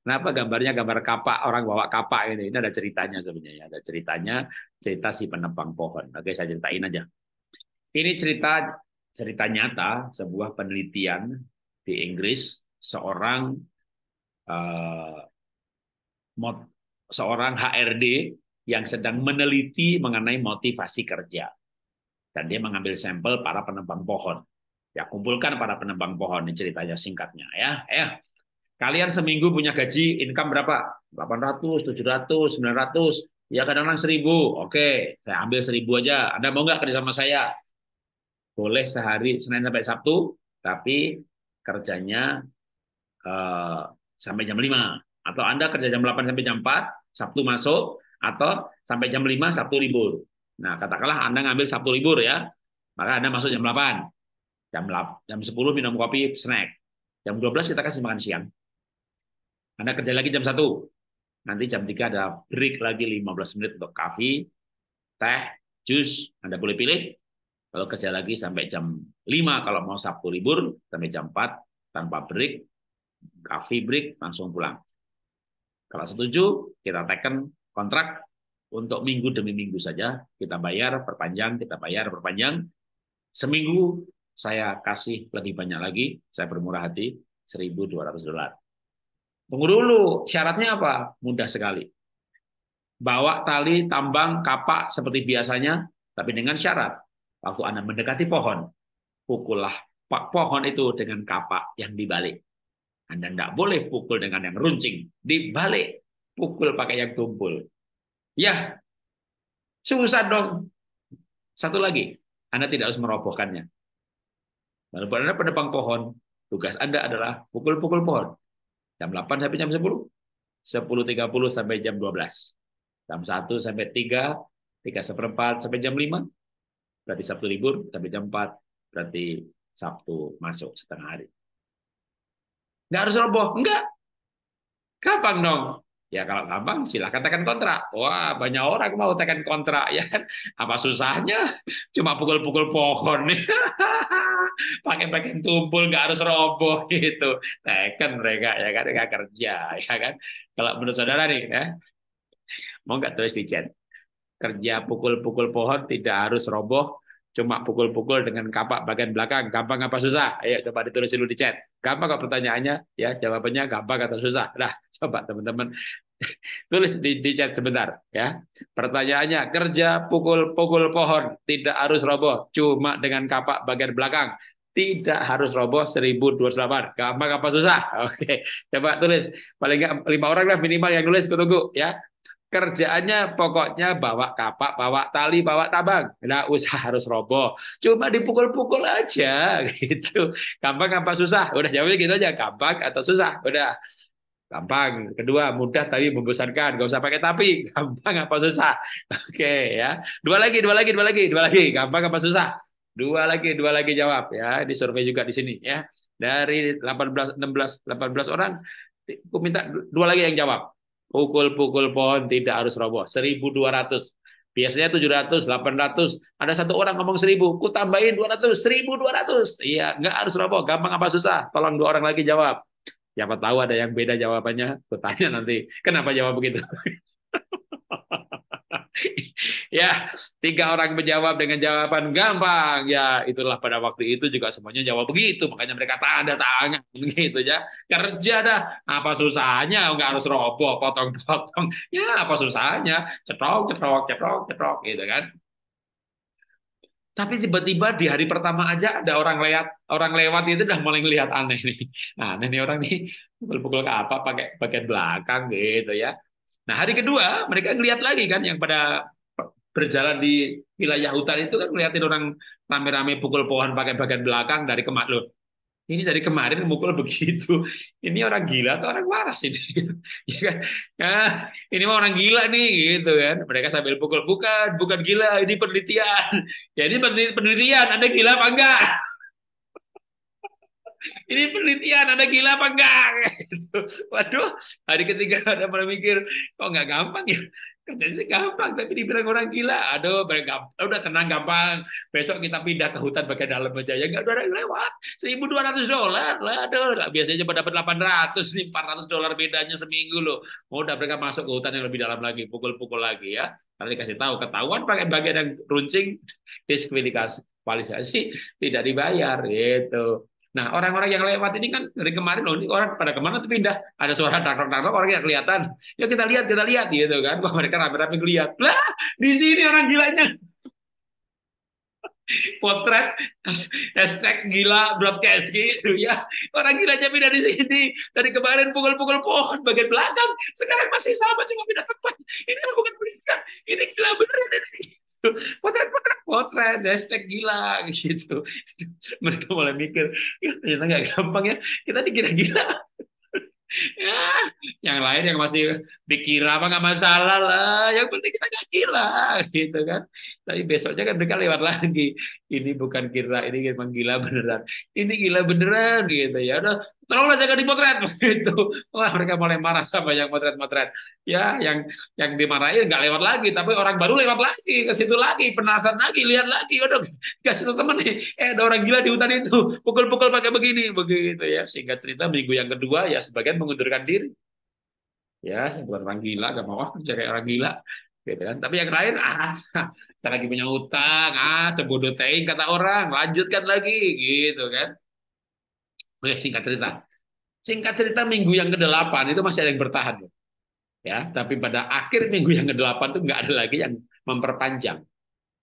A: Kenapa gambarnya gambar kapak orang bawa kapak ini? Ini ada ceritanya sebenarnya, ya, ada ceritanya cerita si penebang pohon. Oke, saya ceritain aja. Ini cerita cerita nyata sebuah penelitian di Inggris seorang uh, seorang HRD yang sedang meneliti mengenai motivasi kerja dan dia mengambil sampel para penebang pohon. Ya, kumpulkan para penebang pohon. Ini ceritanya singkatnya ya. ya kalian seminggu punya gaji income berapa? 800, 700, 900. Ya kadang-kadang 1000. Oke, saya ambil seribu aja. Anda mau nggak kerja sama saya? Boleh sehari Senin sampai Sabtu, tapi kerjanya eh, sampai jam 5. Atau Anda kerja jam 8 sampai jam 4, Sabtu masuk, atau sampai jam 5, Sabtu libur. Nah, katakanlah Anda ngambil Sabtu libur ya, maka Anda masuk jam 8. Jam 8, jam 10 minum kopi, snack. Jam 12 kita kasih makan siang. Anda kerja lagi jam 1. Nanti jam 3 ada break lagi 15 menit untuk kafe, teh, jus. Anda boleh pilih. Kalau kerja lagi sampai jam 5 kalau mau Sabtu libur, sampai jam 4 tanpa break, kafe break langsung pulang. Kalau setuju, kita tekan kontrak untuk minggu demi minggu saja. Kita bayar, perpanjang, kita bayar, perpanjang. Seminggu saya kasih lebih banyak lagi, saya bermurah hati 1.200 dolar. Tunggu dulu, syaratnya apa? Mudah sekali. Bawa tali, tambang, kapak seperti biasanya, tapi dengan syarat. Waktu Anda mendekati pohon, pukullah pohon itu dengan kapak yang dibalik. Anda tidak boleh pukul dengan yang runcing. Dibalik, pukul pakai yang tumpul. Ya, susah dong. Satu lagi, Anda tidak harus merobohkannya. Walaupun Anda penebang pohon, tugas Anda adalah pukul-pukul pohon. Jam 8 sampai jam 10, 10.30 sampai jam 12, jam 1 sampai 3, 3 seperempat sampai jam 5, berarti Sabtu libur, sampai jam 4, berarti Sabtu masuk setengah hari. Nggak harus roboh, enggak. Kapan dong? Ya kalau gampang silahkan tekan kontrak. Wah banyak orang mau tekan kontrak ya kan. Apa susahnya? Cuma pukul-pukul pohon. nih. Pakai bagian tumpul nggak harus roboh gitu. Tekan mereka ya kan nggak kerja ya kan. Kalau menurut saudara nih ya. Mau nggak tulis di chat? Kerja pukul-pukul pohon tidak harus roboh, cuma pukul-pukul dengan kapak bagian belakang. Gampang apa susah? Ayo coba ditulis dulu di chat. Gampang kok pertanyaannya? Ya, jawabannya gampang atau susah? Nah, coba teman-teman Tulis di, di chat sebentar ya. Pertanyaannya kerja pukul-pukul pohon tidak harus roboh cuma dengan kapak bagian belakang. Tidak harus roboh 1028. Gampang apa susah? Oke. Coba tulis paling nggak lima orang lah minimal yang tulis. kutunggu ya. Kerjaannya pokoknya bawa kapak, bawa tali, bawa tabang. nggak usah harus roboh. Cuma dipukul-pukul aja gitu. Gampang apa susah? Udah jawabnya gitu aja, gampang atau susah. Udah gampang. Kedua, mudah tapi membosankan. Gak usah pakai tapi, gampang apa susah. Oke okay, ya. Dua lagi, dua lagi, dua lagi, dua lagi. Gampang apa susah? Dua lagi, dua lagi jawab ya. Di survei juga di sini ya. Dari 18 16 18 orang aku minta dua lagi yang jawab. Pukul-pukul pohon tidak harus roboh. 1200. Biasanya 700, 800. Ada satu orang ngomong 1000, ku tambahin 200, 1200. Iya, nggak harus roboh, gampang apa susah. Tolong dua orang lagi jawab. Siapa tahu ada yang beda jawabannya, aku nanti. Kenapa jawab begitu? ya, tiga orang menjawab dengan jawaban gampang. Ya, itulah pada waktu itu juga semuanya jawab begitu. Makanya mereka tanda tangan gitu ya. Kerja dah. Apa susahnya? Enggak harus roboh, potong-potong. Ya, apa susahnya? Cetok, cetok, cetok, cetok gitu kan. Tapi tiba-tiba di hari pertama aja ada orang lewat, orang lewat itu udah mulai ngelihat aneh nih. Nah, aneh nih orang nih pukul-pukul ke apa pakai bagian belakang gitu ya. Nah, hari kedua mereka ngelihat lagi kan yang pada berjalan di wilayah hutan itu kan ngeliatin orang rame-rame pukul pohon pakai bagian belakang dari kemak ini dari kemarin mukul begitu. Ini orang gila atau orang waras ini? Nah, ini mah orang gila nih gitu kan. Mereka sambil pukul bukan, bukan gila, ini penelitian. Ya penelitian, ada gila apa enggak? ini penelitian, ada gila apa enggak? Gitu. Waduh, hari ketiga ada pernah mikir, kok nggak gampang ya? Kerjanya sih gampang, tapi dibilang orang gila. Aduh, ya udah tenang, gampang. Besok kita pindah ke hutan bagian dalam aja. Ya nggak ada lewat. 1.200 dolar. lah Aduh, biasanya cuma dapat ratus, nih. ratus dolar bedanya seminggu loh. Mau oh, udah mereka masuk ke hutan yang lebih dalam lagi. Pukul-pukul lagi ya. Nanti kasih tahu. Ketahuan pakai bagian yang runcing, diskualifikasi tidak dibayar. Gitu. Nah, orang-orang yang lewat ini kan dari kemarin loh, ini orang pada kemana tuh pindah. Ada suara takrok-takrok, orang yang kelihatan. Yuk kita lihat, kita lihat gitu kan. Wah, mereka rame-rame ngeliat. Lah, di sini orang gilanya. Potret, hashtag gila broadcast gitu ya. Orang gilanya pindah di sini. Dari kemarin pukul-pukul pohon bagian belakang. Sekarang masih sama, cuma pindah tempat. Ini bukan pendidikan. Ini gila beneran. Ini potret potret potret hashtag gila gitu mereka mulai mikir ya ternyata nggak gampang ya kita dikira gila ya, yang lain yang masih dikira apa nggak masalah lah yang penting kita nggak gila, gitu kan tapi besoknya kan mereka lewat lagi ini bukan kira ini memang gila beneran ini gila beneran gitu ya udah tolonglah jaga di dipotret gitu wah mereka mulai marah sama yang motret-motret ya yang yang dimarahin nggak lewat lagi tapi orang baru lewat lagi ke situ lagi penasaran lagi lihat lagi udah kasih situ temen nih eh ada orang gila di hutan itu pukul-pukul pakai begini begitu ya sehingga cerita minggu yang kedua ya sebagian mengundurkan diri ya saya bukan orang gila gak mau kerja kayak orang gila gitu kan tapi yang lain ah saya ah, ah, lagi punya utang ah sebodoh teing kata orang lanjutkan lagi gitu kan oke singkat cerita singkat cerita minggu yang ke-8 itu masih ada yang bertahan ya tapi pada akhir minggu yang ke-8 itu nggak ada lagi yang memperpanjang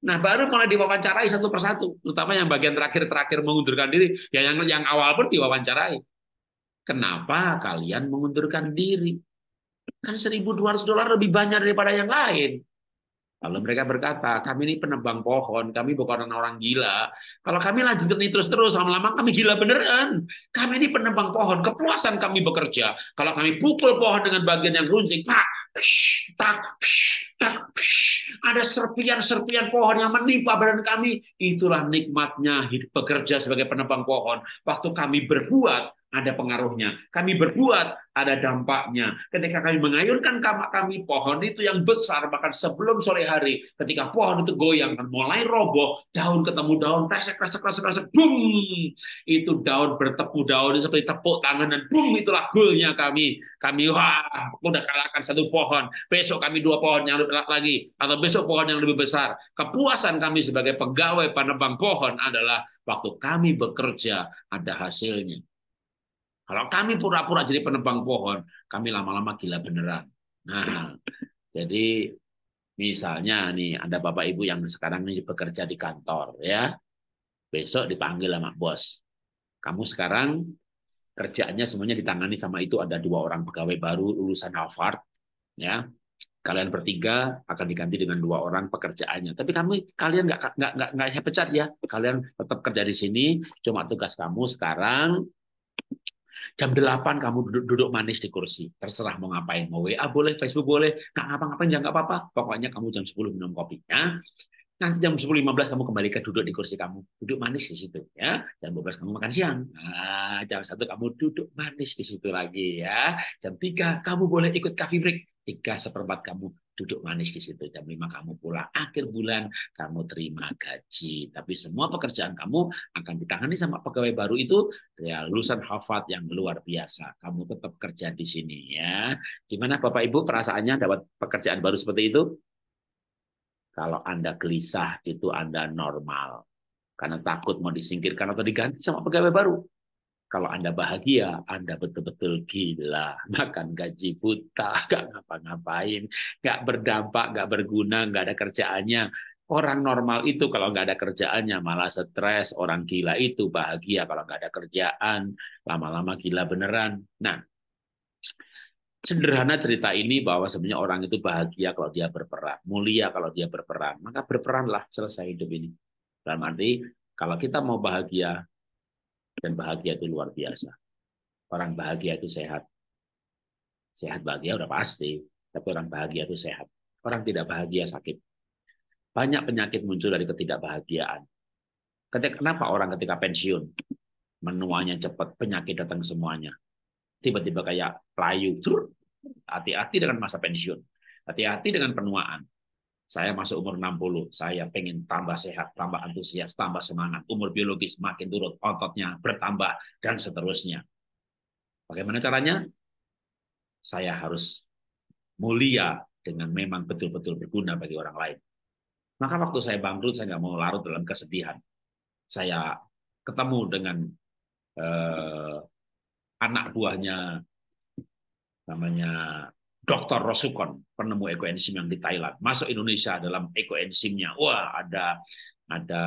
A: Nah, baru mulai diwawancarai satu persatu, terutama yang bagian terakhir-terakhir mengundurkan diri, ya yang yang awal pun diwawancarai. Kenapa kalian mengundurkan diri? Kan 1.200 dolar lebih banyak daripada yang lain. Kalau mereka berkata, kami ini penebang pohon, kami bukan orang gila. Kalau kami lanjutkan ini terus-terus, lama-lama kami gila beneran. Kami ini penebang pohon, kepuasan kami bekerja. Kalau kami pukul pohon dengan bagian yang runcing, tak, psh, tak, psh, tak, psh. ada serpian-serpian pohon yang menimpa badan kami. Itulah nikmatnya hidup bekerja sebagai penebang pohon. Waktu kami berbuat, ada pengaruhnya. Kami berbuat, ada dampaknya. Ketika kami mengayunkan kamar kami, pohon itu yang besar, bahkan sebelum sore hari, ketika pohon itu goyang dan mulai roboh, daun ketemu daun, kresek, kresek, kresek, kresek, boom! Itu daun bertepuk daun, seperti tepuk tangan, dan boom, itulah goalnya kami. Kami, wah, udah kalahkan satu pohon. Besok kami dua pohon yang lebih lagi, atau besok pohon yang lebih besar. Kepuasan kami sebagai pegawai penebang pohon adalah waktu kami bekerja, ada hasilnya. Kalau kami pura-pura jadi penebang pohon, kami lama-lama gila beneran. Nah, jadi misalnya nih ada bapak ibu yang sekarang ini bekerja di kantor ya, besok dipanggil sama bos. Kamu sekarang kerjaannya semuanya ditangani sama itu ada dua orang pegawai baru lulusan Harvard ya. Kalian bertiga akan diganti dengan dua orang pekerjaannya. Tapi kami kalian nggak nggak nggak saya pecat ya. Kalian tetap kerja di sini. Cuma tugas kamu sekarang Jam 8 kamu duduk-duduk manis di kursi. Terserah mau ngapain. Mau WA boleh, Facebook boleh. Nggak ngapa-ngapain, ya nggak apa-apa. Pokoknya kamu jam 10 minum kopi, ya, Nanti jam sepuluh lima belas kamu kembali ke duduk di kursi kamu. Duduk manis di situ. ya. Jam 12 kamu makan siang. Nah, jam satu kamu duduk manis di situ lagi. ya. Jam tiga kamu boleh ikut coffee break. 3 seperempat kamu duduk manis di situ. Jam 5 kamu pulang akhir bulan, kamu terima gaji. Tapi semua pekerjaan kamu akan ditangani sama pegawai baru itu ya lulusan Harvard yang luar biasa. Kamu tetap kerja di sini ya. Gimana Bapak Ibu perasaannya dapat pekerjaan baru seperti itu? Kalau Anda gelisah itu Anda normal. Karena takut mau disingkirkan atau diganti sama pegawai baru. Kalau Anda bahagia, Anda betul-betul gila. Makan gaji buta, nggak ngapa-ngapain, nggak berdampak, nggak berguna, nggak ada kerjaannya. Orang normal itu kalau nggak ada kerjaannya malah stres. Orang gila itu bahagia kalau nggak ada kerjaan. Lama-lama gila beneran. Nah, sederhana cerita ini bahwa sebenarnya orang itu bahagia kalau dia berperan. Mulia kalau dia berperan. Maka berperanlah selesai hidup ini. Dalam arti kalau kita mau bahagia, dan bahagia itu luar biasa. Orang bahagia itu sehat. Sehat bahagia udah pasti, tapi orang bahagia itu sehat. Orang tidak bahagia sakit. Banyak penyakit muncul dari ketidakbahagiaan. Ketika, kenapa orang ketika pensiun? Menuanya cepat, penyakit datang semuanya. Tiba-tiba kayak layu. Hati-hati dengan masa pensiun. Hati-hati dengan penuaan. Saya masuk umur 60, saya pengen tambah sehat, tambah antusias, tambah semangat. Umur biologis makin turun, ototnya bertambah, dan seterusnya. Bagaimana caranya? Saya harus mulia dengan memang betul-betul berguna bagi orang lain. Maka waktu saya bangkrut, saya nggak mau larut dalam kesedihan. Saya ketemu dengan eh, anak buahnya, namanya Dr. Rosukon, penemu ekoenzim yang di Thailand, masuk Indonesia dalam ekoenzimnya. Wah, ada ada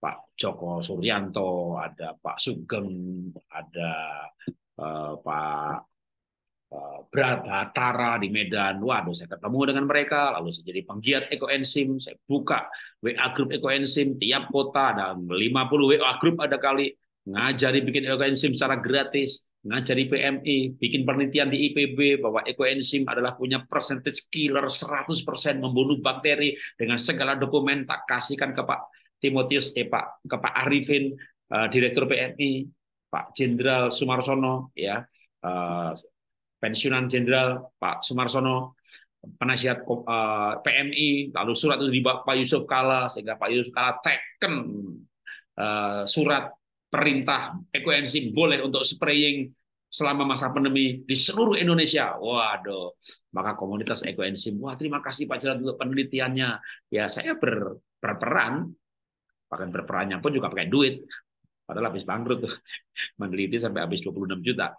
A: Pak Joko Suryanto, ada Pak Sugeng, ada uh, Pak eh, di Medan. Waduh, saya ketemu dengan mereka, lalu saya jadi penggiat ekoenzim, saya buka WA grup ekoenzim tiap kota ada 50 WA grup ada kali ngajari bikin ekoenzim secara gratis ngajari PMI, bikin penelitian di IPB bahwa ekoenzim adalah punya percentage killer 100% membunuh bakteri dengan segala dokumen tak kasihkan ke Pak Timotius, eh Pak, ke Pak Arifin, uh, Direktur PMI, Pak Jenderal Sumarsono, ya, uh, pensiunan Jenderal Pak Sumarsono, penasihat uh, eh, PMI, lalu surat itu dibawa Pak Yusuf Kala, sehingga Pak Yusuf Kala teken uh, surat perintah ekoenzim boleh untuk spraying selama masa pandemi di seluruh Indonesia. Waduh, maka komunitas ekoenzim, wah terima kasih Pak Jalan untuk penelitiannya. Ya saya ber, berperan, bahkan berperannya pun juga pakai duit. Padahal habis bangkrut tuh, meneliti sampai habis 26 juta.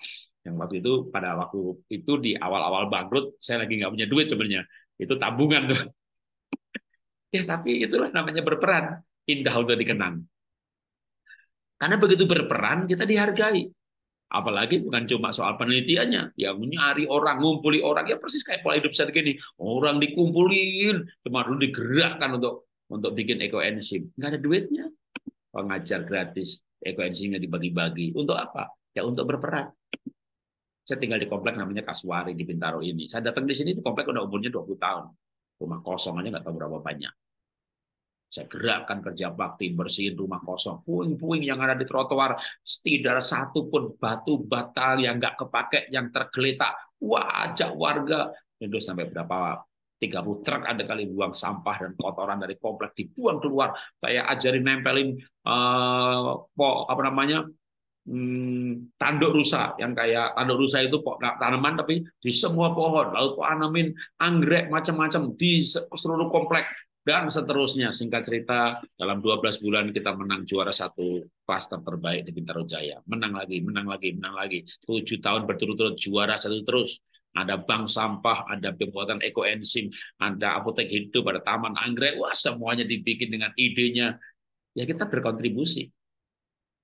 A: Yang waktu itu, pada waktu itu di awal-awal bangkrut, saya lagi nggak punya duit sebenarnya. Itu tabungan tuh. ya tapi itulah namanya berperan. Indah untuk dikenang. Karena begitu berperan, kita dihargai. Apalagi bukan cuma soal penelitiannya. Ya nyari orang, ngumpuli orang. Ya persis kayak pola hidup saat gini. Orang dikumpulin, cuma dulu digerakkan untuk untuk bikin ekoenzim. Nggak ada duitnya. Pengajar gratis. Ekoenzimnya dibagi-bagi. Untuk apa? Ya untuk berperan. Saya tinggal di komplek namanya Kasuari di Bintaro ini. Saya datang di sini di komplek udah umurnya 20 tahun. Rumah kosong aja nggak tahu berapa banyak. Saya gerakkan kerja bakti, bersihin rumah kosong, puing-puing yang ada di trotoar, setidak satu pun batu batal yang nggak kepake, yang tergeletak. Wajah warga. Itu sampai berapa 30 truk ada kali buang sampah dan kotoran dari komplek dibuang keluar. Saya ajarin nempelin uh, po, apa namanya hmm, tanduk rusa yang kayak tanduk rusa itu pok tanaman tapi di semua pohon lalu kok anamin anggrek macam-macam di seluruh komplek dan seterusnya. Singkat cerita, dalam 12 bulan kita menang juara satu klaster terbaik di Bintaro Jaya. Menang lagi, menang lagi, menang lagi. tujuh tahun berturut-turut juara satu terus. Ada bank sampah, ada pembuatan ekoenzim, ada apotek hidup, ada taman anggrek. Wah, semuanya dibikin dengan idenya. Ya kita berkontribusi.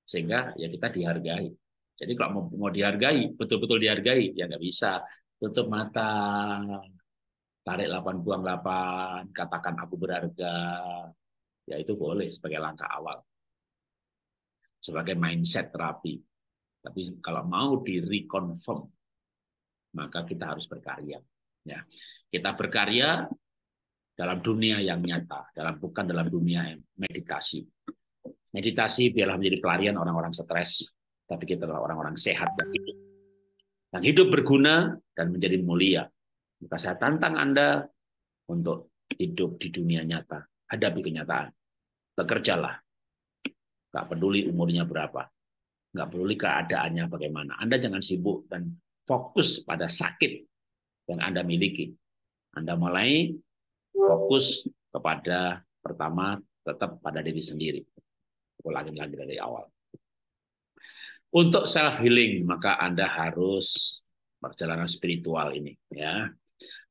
A: Sehingga ya kita dihargai. Jadi kalau mau dihargai, betul-betul dihargai, ya nggak bisa. Tutup mata, tarik 8 buang katakan aku berharga, ya itu boleh sebagai langkah awal. Sebagai mindset terapi. Tapi kalau mau di reconfirm, maka kita harus berkarya. Ya, kita berkarya dalam dunia yang nyata, dalam bukan dalam dunia meditasi. Meditasi biarlah menjadi pelarian orang-orang stres, tapi kita adalah orang-orang sehat dan hidup. Yang hidup berguna dan menjadi mulia maka saya tantang Anda untuk hidup di dunia nyata. Hadapi kenyataan. Bekerjalah. Gak peduli umurnya berapa. Gak peduli keadaannya bagaimana. Anda jangan sibuk dan fokus pada sakit yang Anda miliki. Anda mulai fokus kepada pertama tetap pada diri sendiri. Ulangin lagi dari awal. Untuk self healing maka Anda harus perjalanan spiritual ini ya.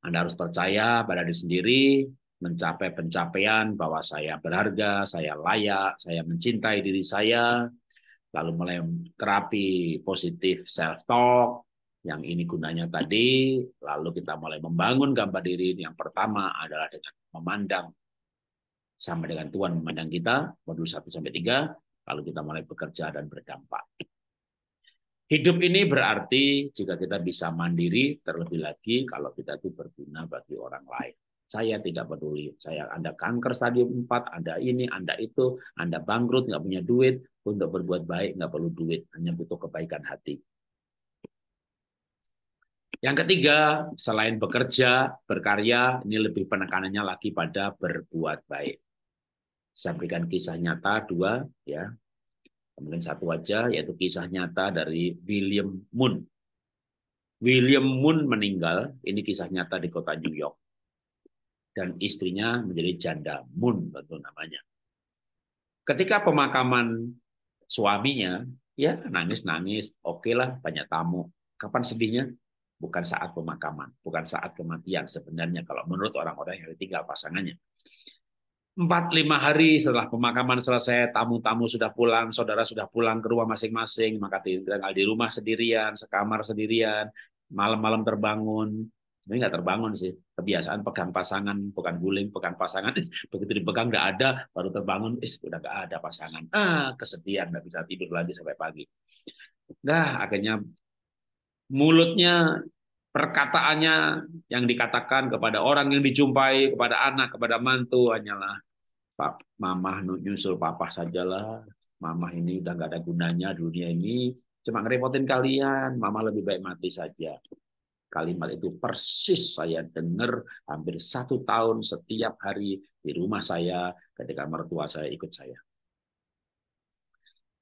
A: Anda harus percaya pada diri sendiri, mencapai pencapaian bahwa saya berharga, saya layak, saya mencintai diri saya, lalu mulai terapi positif self-talk, yang ini gunanya tadi, lalu kita mulai membangun gambar diri. Yang pertama adalah dengan memandang sama dengan Tuhan memandang kita, modul 1 sampai 3, lalu kita mulai bekerja dan berdampak. Hidup ini berarti jika kita bisa mandiri, terlebih lagi kalau kita itu berguna bagi orang lain. Saya tidak peduli, saya Anda kanker stadium 4, Anda ini, Anda itu, Anda bangkrut, nggak punya duit, untuk berbuat baik nggak perlu duit, hanya butuh kebaikan hati. Yang ketiga, selain bekerja, berkarya, ini lebih penekanannya lagi pada berbuat baik. Saya berikan kisah nyata dua, ya. Kemudian satu aja yaitu kisah nyata dari William Moon. William Moon meninggal, ini kisah nyata di kota New York. Dan istrinya menjadi janda, Moon tentu namanya. Ketika pemakaman suaminya, ya nangis-nangis, oke lah banyak tamu. Kapan sedihnya? Bukan saat pemakaman, bukan saat kematian sebenarnya kalau menurut orang-orang yang ditinggal pasangannya empat lima hari setelah pemakaman selesai, tamu-tamu sudah pulang, saudara sudah pulang ke rumah masing-masing, maka tinggal di rumah sendirian, sekamar sendirian, malam-malam terbangun. Sebenarnya nggak terbangun sih, kebiasaan pegang pasangan, bukan guling, pegang pasangan. begitu dipegang nggak ada, baru terbangun, is, udah nggak ada pasangan. Ah, kesedihan, nggak bisa tidur lagi sampai pagi. Nah, akhirnya mulutnya perkataannya yang dikatakan kepada orang yang dijumpai, kepada anak, kepada mantu hanyalah Pak, mamah nyusul papa sajalah. Mamah ini udah nggak ada gunanya dunia ini. Cuma ngerepotin kalian. Mama lebih baik mati saja. Kalimat itu persis saya dengar hampir satu tahun setiap hari di rumah saya ketika mertua saya ikut saya.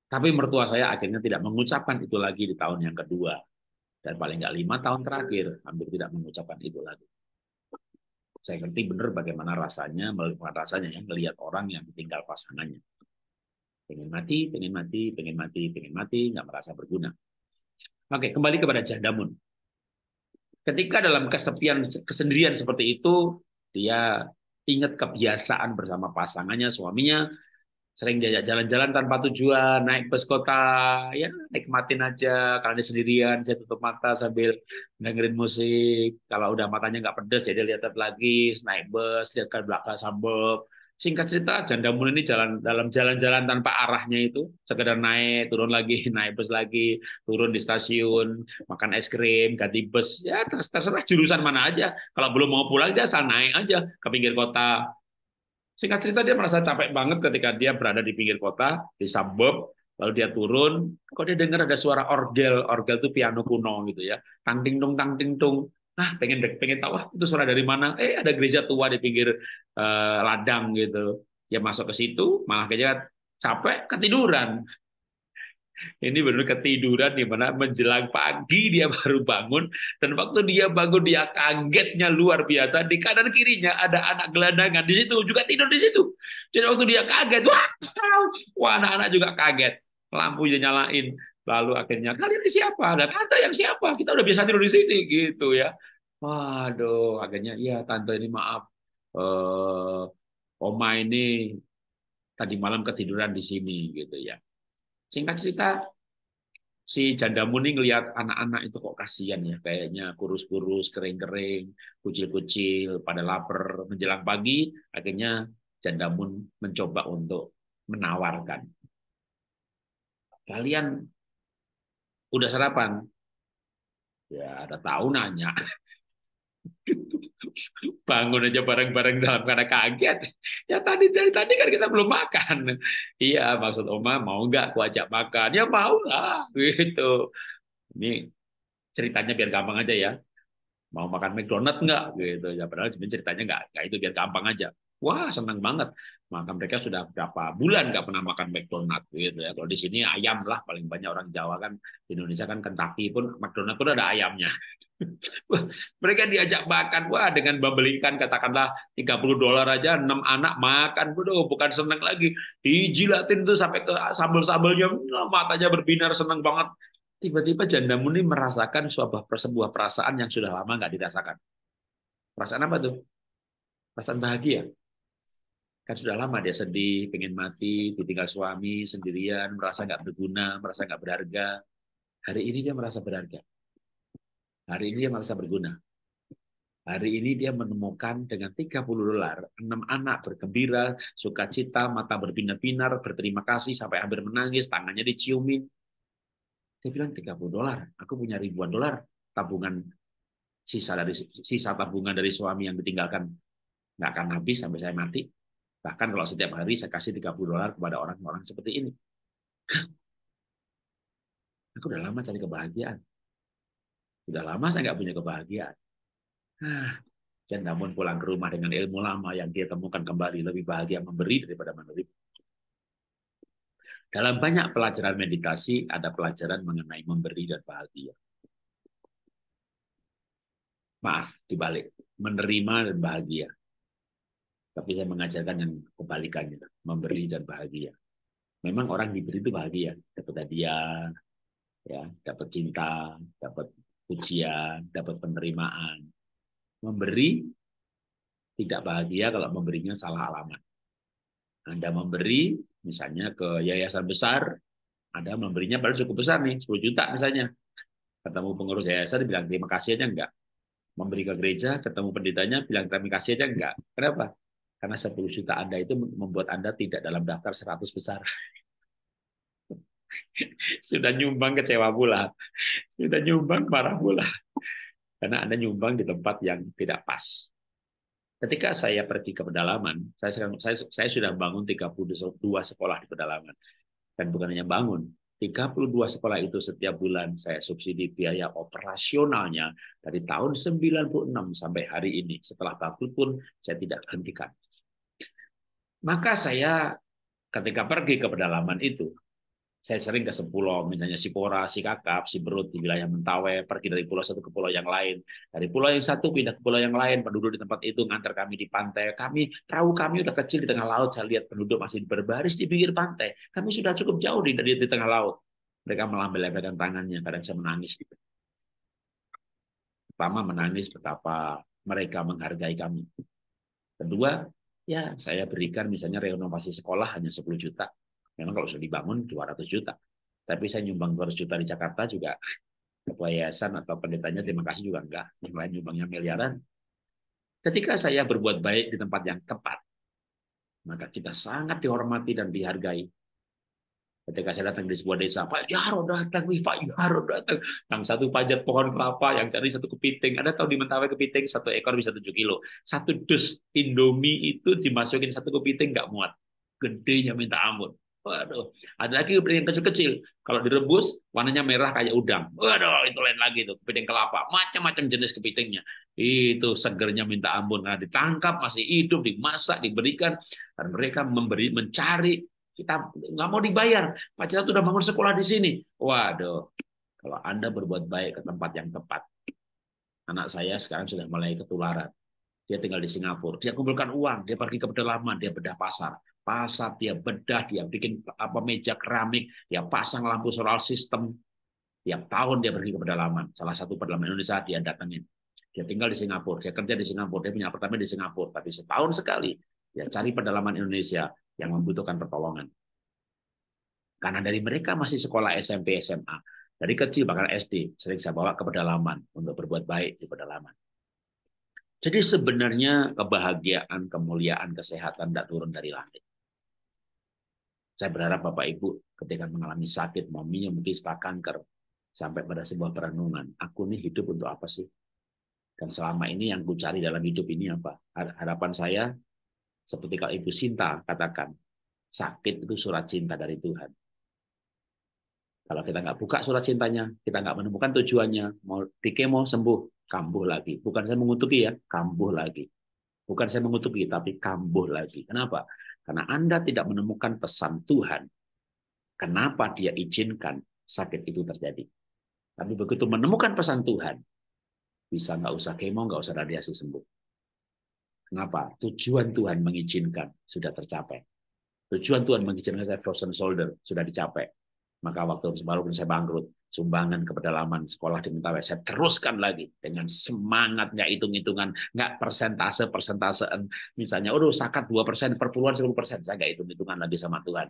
A: Tapi mertua saya akhirnya tidak mengucapkan itu lagi di tahun yang kedua. Dan paling nggak lima tahun terakhir hampir tidak mengucapkan itu lagi saya ngerti benar bagaimana rasanya melihat rasanya ya melihat orang yang ditinggal pasangannya pengen mati pengen mati pengen mati pengen mati nggak merasa berguna oke kembali kepada Jahdamun ketika dalam kesepian kesendirian seperti itu dia ingat kebiasaan bersama pasangannya suaminya sering diajak jalan-jalan tanpa tujuan, naik bus kota, ya nikmatin aja. Kalau dia sendirian, saya tutup mata sambil dengerin musik. Kalau udah matanya nggak pedes, jadi ya lihat lagi, naik bus, lihat ke belakang sambal. Singkat cerita, janda mulai ini jalan dalam jalan-jalan tanpa arahnya itu, sekedar naik, turun lagi, naik bus lagi, turun di stasiun, makan es krim, ganti bus, ya terserah jurusan mana aja. Kalau belum mau pulang, dia asal naik aja ke pinggir kota, Singkat cerita dia merasa capek banget ketika dia berada di pinggir kota, di suburb, lalu dia turun, kok dia dengar ada suara orgel, orgel itu piano kuno gitu ya, tang ting tung tang ting tung, ah pengen pengen tahu ah, itu suara dari mana, eh ada gereja tua di pinggir eh, ladang gitu, dia masuk ke situ, malah kayaknya capek ketiduran, ini benar ketiduran di mana menjelang pagi dia baru bangun dan waktu dia bangun dia kagetnya luar biasa di kanan kirinya ada anak gelandangan di situ juga tidur di situ. Jadi waktu dia kaget, wah, wah anak-anak juga kaget. Lampu dia nyalain. Lalu akhirnya kalian ini siapa? Ada tante yang siapa? Kita udah biasa tidur di sini gitu ya. Waduh, akhirnya iya tante ini maaf. Eh, Oma ini tadi malam ketiduran di sini gitu ya. Singkat cerita, si janda muni ngelihat anak-anak itu kok kasihan ya kayaknya kurus-kurus, kering-kering, kucil-kucil, pada lapar menjelang pagi, akhirnya janda mun mencoba untuk menawarkan. Kalian udah sarapan? Ya, ada tahu nanya bangun aja bareng-bareng dalam karena kaget. Ya tadi dari tadi kan kita belum makan. Iya maksud Oma mau nggak aku ajak makan? Ya mau lah gitu. Ini ceritanya biar gampang aja ya. Mau makan McDonald nggak gitu? Ya padahal sebenarnya ceritanya nggak, nggak itu biar gampang aja. Wah senang banget. Maka mereka sudah berapa bulan nggak pernah makan McDonald gitu ya. Kalau di sini ayam lah paling banyak orang Jawa kan di Indonesia kan Kentucky pun McDonald pun ada ayamnya. Mereka diajak makan, wah dengan membelikan katakanlah 30 dolar aja, enam anak makan, waduh bukan seneng lagi. Dijilatin tuh sampai ke sambal-sambalnya, matanya berbinar, seneng banget. Tiba-tiba janda muni merasakan sebuah, sebuah perasaan yang sudah lama nggak dirasakan. Perasaan apa tuh? Perasaan bahagia. Kan sudah lama dia sedih, pengen mati, ditinggal suami, sendirian, merasa nggak berguna, merasa nggak berharga. Hari ini dia merasa berharga Hari ini dia merasa berguna. Hari ini dia menemukan dengan 30 dolar, enam anak bergembira, cita, mata berbinar-binar, berterima kasih, sampai hampir menangis, tangannya diciumin. Dia bilang 30 dolar, aku punya ribuan dolar tabungan sisa dari sisa tabungan dari suami yang ditinggalkan nggak akan habis sampai saya mati. Bahkan kalau setiap hari saya kasih 30 dolar kepada orang-orang seperti ini. Aku udah lama cari kebahagiaan. Sudah lama saya nggak punya kebahagiaan. Ah, janda pun pulang ke rumah dengan ilmu lama yang dia temukan kembali lebih bahagia memberi daripada menerima. Dalam banyak pelajaran meditasi ada pelajaran mengenai memberi dan bahagia. Maaf, dibalik. Menerima dan bahagia. Tapi saya mengajarkan yang kebalikannya. Memberi dan bahagia. Memang orang diberi itu bahagia. Dapat hadiah, ya, dapat cinta, dapat pujian, dapat penerimaan. Memberi tidak bahagia kalau memberinya salah alamat. Anda memberi misalnya ke yayasan besar, Anda memberinya baru cukup besar nih, 10 juta misalnya. Ketemu pengurus yayasan bilang terima kasih aja enggak. Memberi ke gereja, ketemu pendetanya bilang terima kasih aja enggak. Kenapa? Karena 10 juta Anda itu membuat Anda tidak dalam daftar 100 besar. Sudah nyumbang kecewa pula. Sudah nyumbang marah pula. Karena Anda nyumbang di tempat yang tidak pas. Ketika saya pergi ke pedalaman, saya, saya, saya sudah bangun 32 sekolah di pedalaman. Dan bukan hanya bangun, 32 sekolah itu setiap bulan saya subsidi biaya operasionalnya dari tahun 96 sampai hari ini. Setelah bangkrut pun saya tidak hentikan. Maka saya ketika pergi ke pedalaman itu, saya sering ke sepuluh misalnya si Pora, si Kakap, si Berut di wilayah Mentawai, pergi dari pulau satu ke pulau yang lain. Dari pulau yang satu pindah ke pulau yang lain, penduduk di tempat itu ngantar kami di pantai. Kami perahu kami udah kecil di tengah laut, saya lihat penduduk masih berbaris di pinggir pantai. Kami sudah cukup jauh di, di, di tengah laut. Mereka melambel-lambelkan tangannya, kadang saya menangis gitu. Pertama menangis betapa mereka menghargai kami. Kedua, ya saya berikan misalnya renovasi sekolah hanya 10 juta Memang kalau sudah dibangun 200 juta. Tapi saya nyumbang 200 juta di Jakarta juga ketua atau pendetanya terima kasih juga enggak. Nyumbang nyumbangnya miliaran. Ketika saya berbuat baik di tempat yang tepat, maka kita sangat dihormati dan dihargai. Ketika saya datang di sebuah desa, Pak Yaro datang, Pak Yaro datang. Yang satu pajak pohon kelapa, yang cari satu kepiting. Ada tahu di Mentawai kepiting satu ekor bisa 7 kilo. Satu dus Indomie itu dimasukin satu kepiting nggak muat. Gedenya minta ampun. Waduh, ada lagi kepiting yang kecil-kecil. Kalau direbus, warnanya merah kayak udang. Waduh, itu lain lagi itu. kepiting kelapa. Macam-macam jenis kepitingnya. Itu segernya minta ampun. Nah, ditangkap, masih hidup, dimasak, diberikan. Dan mereka memberi, mencari. Kita nggak mau dibayar. Pacar sudah bangun sekolah di sini. Waduh, kalau Anda berbuat baik ke tempat yang tepat. Anak saya sekarang sudah mulai ketularan. Dia tinggal di Singapura. Dia kumpulkan uang, dia pergi ke pedalaman, dia bedah pasar pasar, dia bedah, dia bikin apa meja keramik, dia pasang lampu solar system. Tiap tahun dia pergi ke pedalaman. Salah satu pedalaman Indonesia dia datengin. Dia tinggal di Singapura, dia kerja di Singapura, dia punya apartemen di Singapura. Tapi setahun sekali dia cari pedalaman Indonesia yang membutuhkan pertolongan. Karena dari mereka masih sekolah SMP, SMA. Dari kecil bahkan SD sering saya bawa ke pedalaman untuk berbuat baik di pedalaman. Jadi sebenarnya kebahagiaan, kemuliaan, kesehatan tidak turun dari langit. Saya berharap Bapak Ibu ketika mengalami sakit, maminya mungkin setelah kanker, sampai pada sebuah perenungan, aku ini hidup untuk apa sih? Dan selama ini yang ku cari dalam hidup ini apa? Harapan saya, seperti kalau Ibu Sinta katakan, sakit itu surat cinta dari Tuhan. Kalau kita nggak buka surat cintanya, kita nggak menemukan tujuannya, mau dikemo sembuh, kambuh lagi. Bukan saya mengutuki ya, kambuh lagi. Bukan saya mengutuki, tapi kambuh lagi. Kenapa? Karena Anda tidak menemukan pesan Tuhan, kenapa dia izinkan sakit itu terjadi. Tapi begitu menemukan pesan Tuhan, bisa nggak usah kemo, nggak usah radiasi sembuh. Kenapa? Tujuan Tuhan mengizinkan sudah tercapai. Tujuan Tuhan mengizinkan saya frozen shoulder sudah dicapai. Maka waktu sebelum saya bangkrut, sumbangan ke pedalaman sekolah di Mentawai. Saya teruskan lagi dengan semangat nggak hitung-hitungan, nggak persentase-persentase. Misalnya, oh sakat 2 persen, perpuluhan 10 persen. Saya nggak hitung-hitungan lagi sama Tuhan.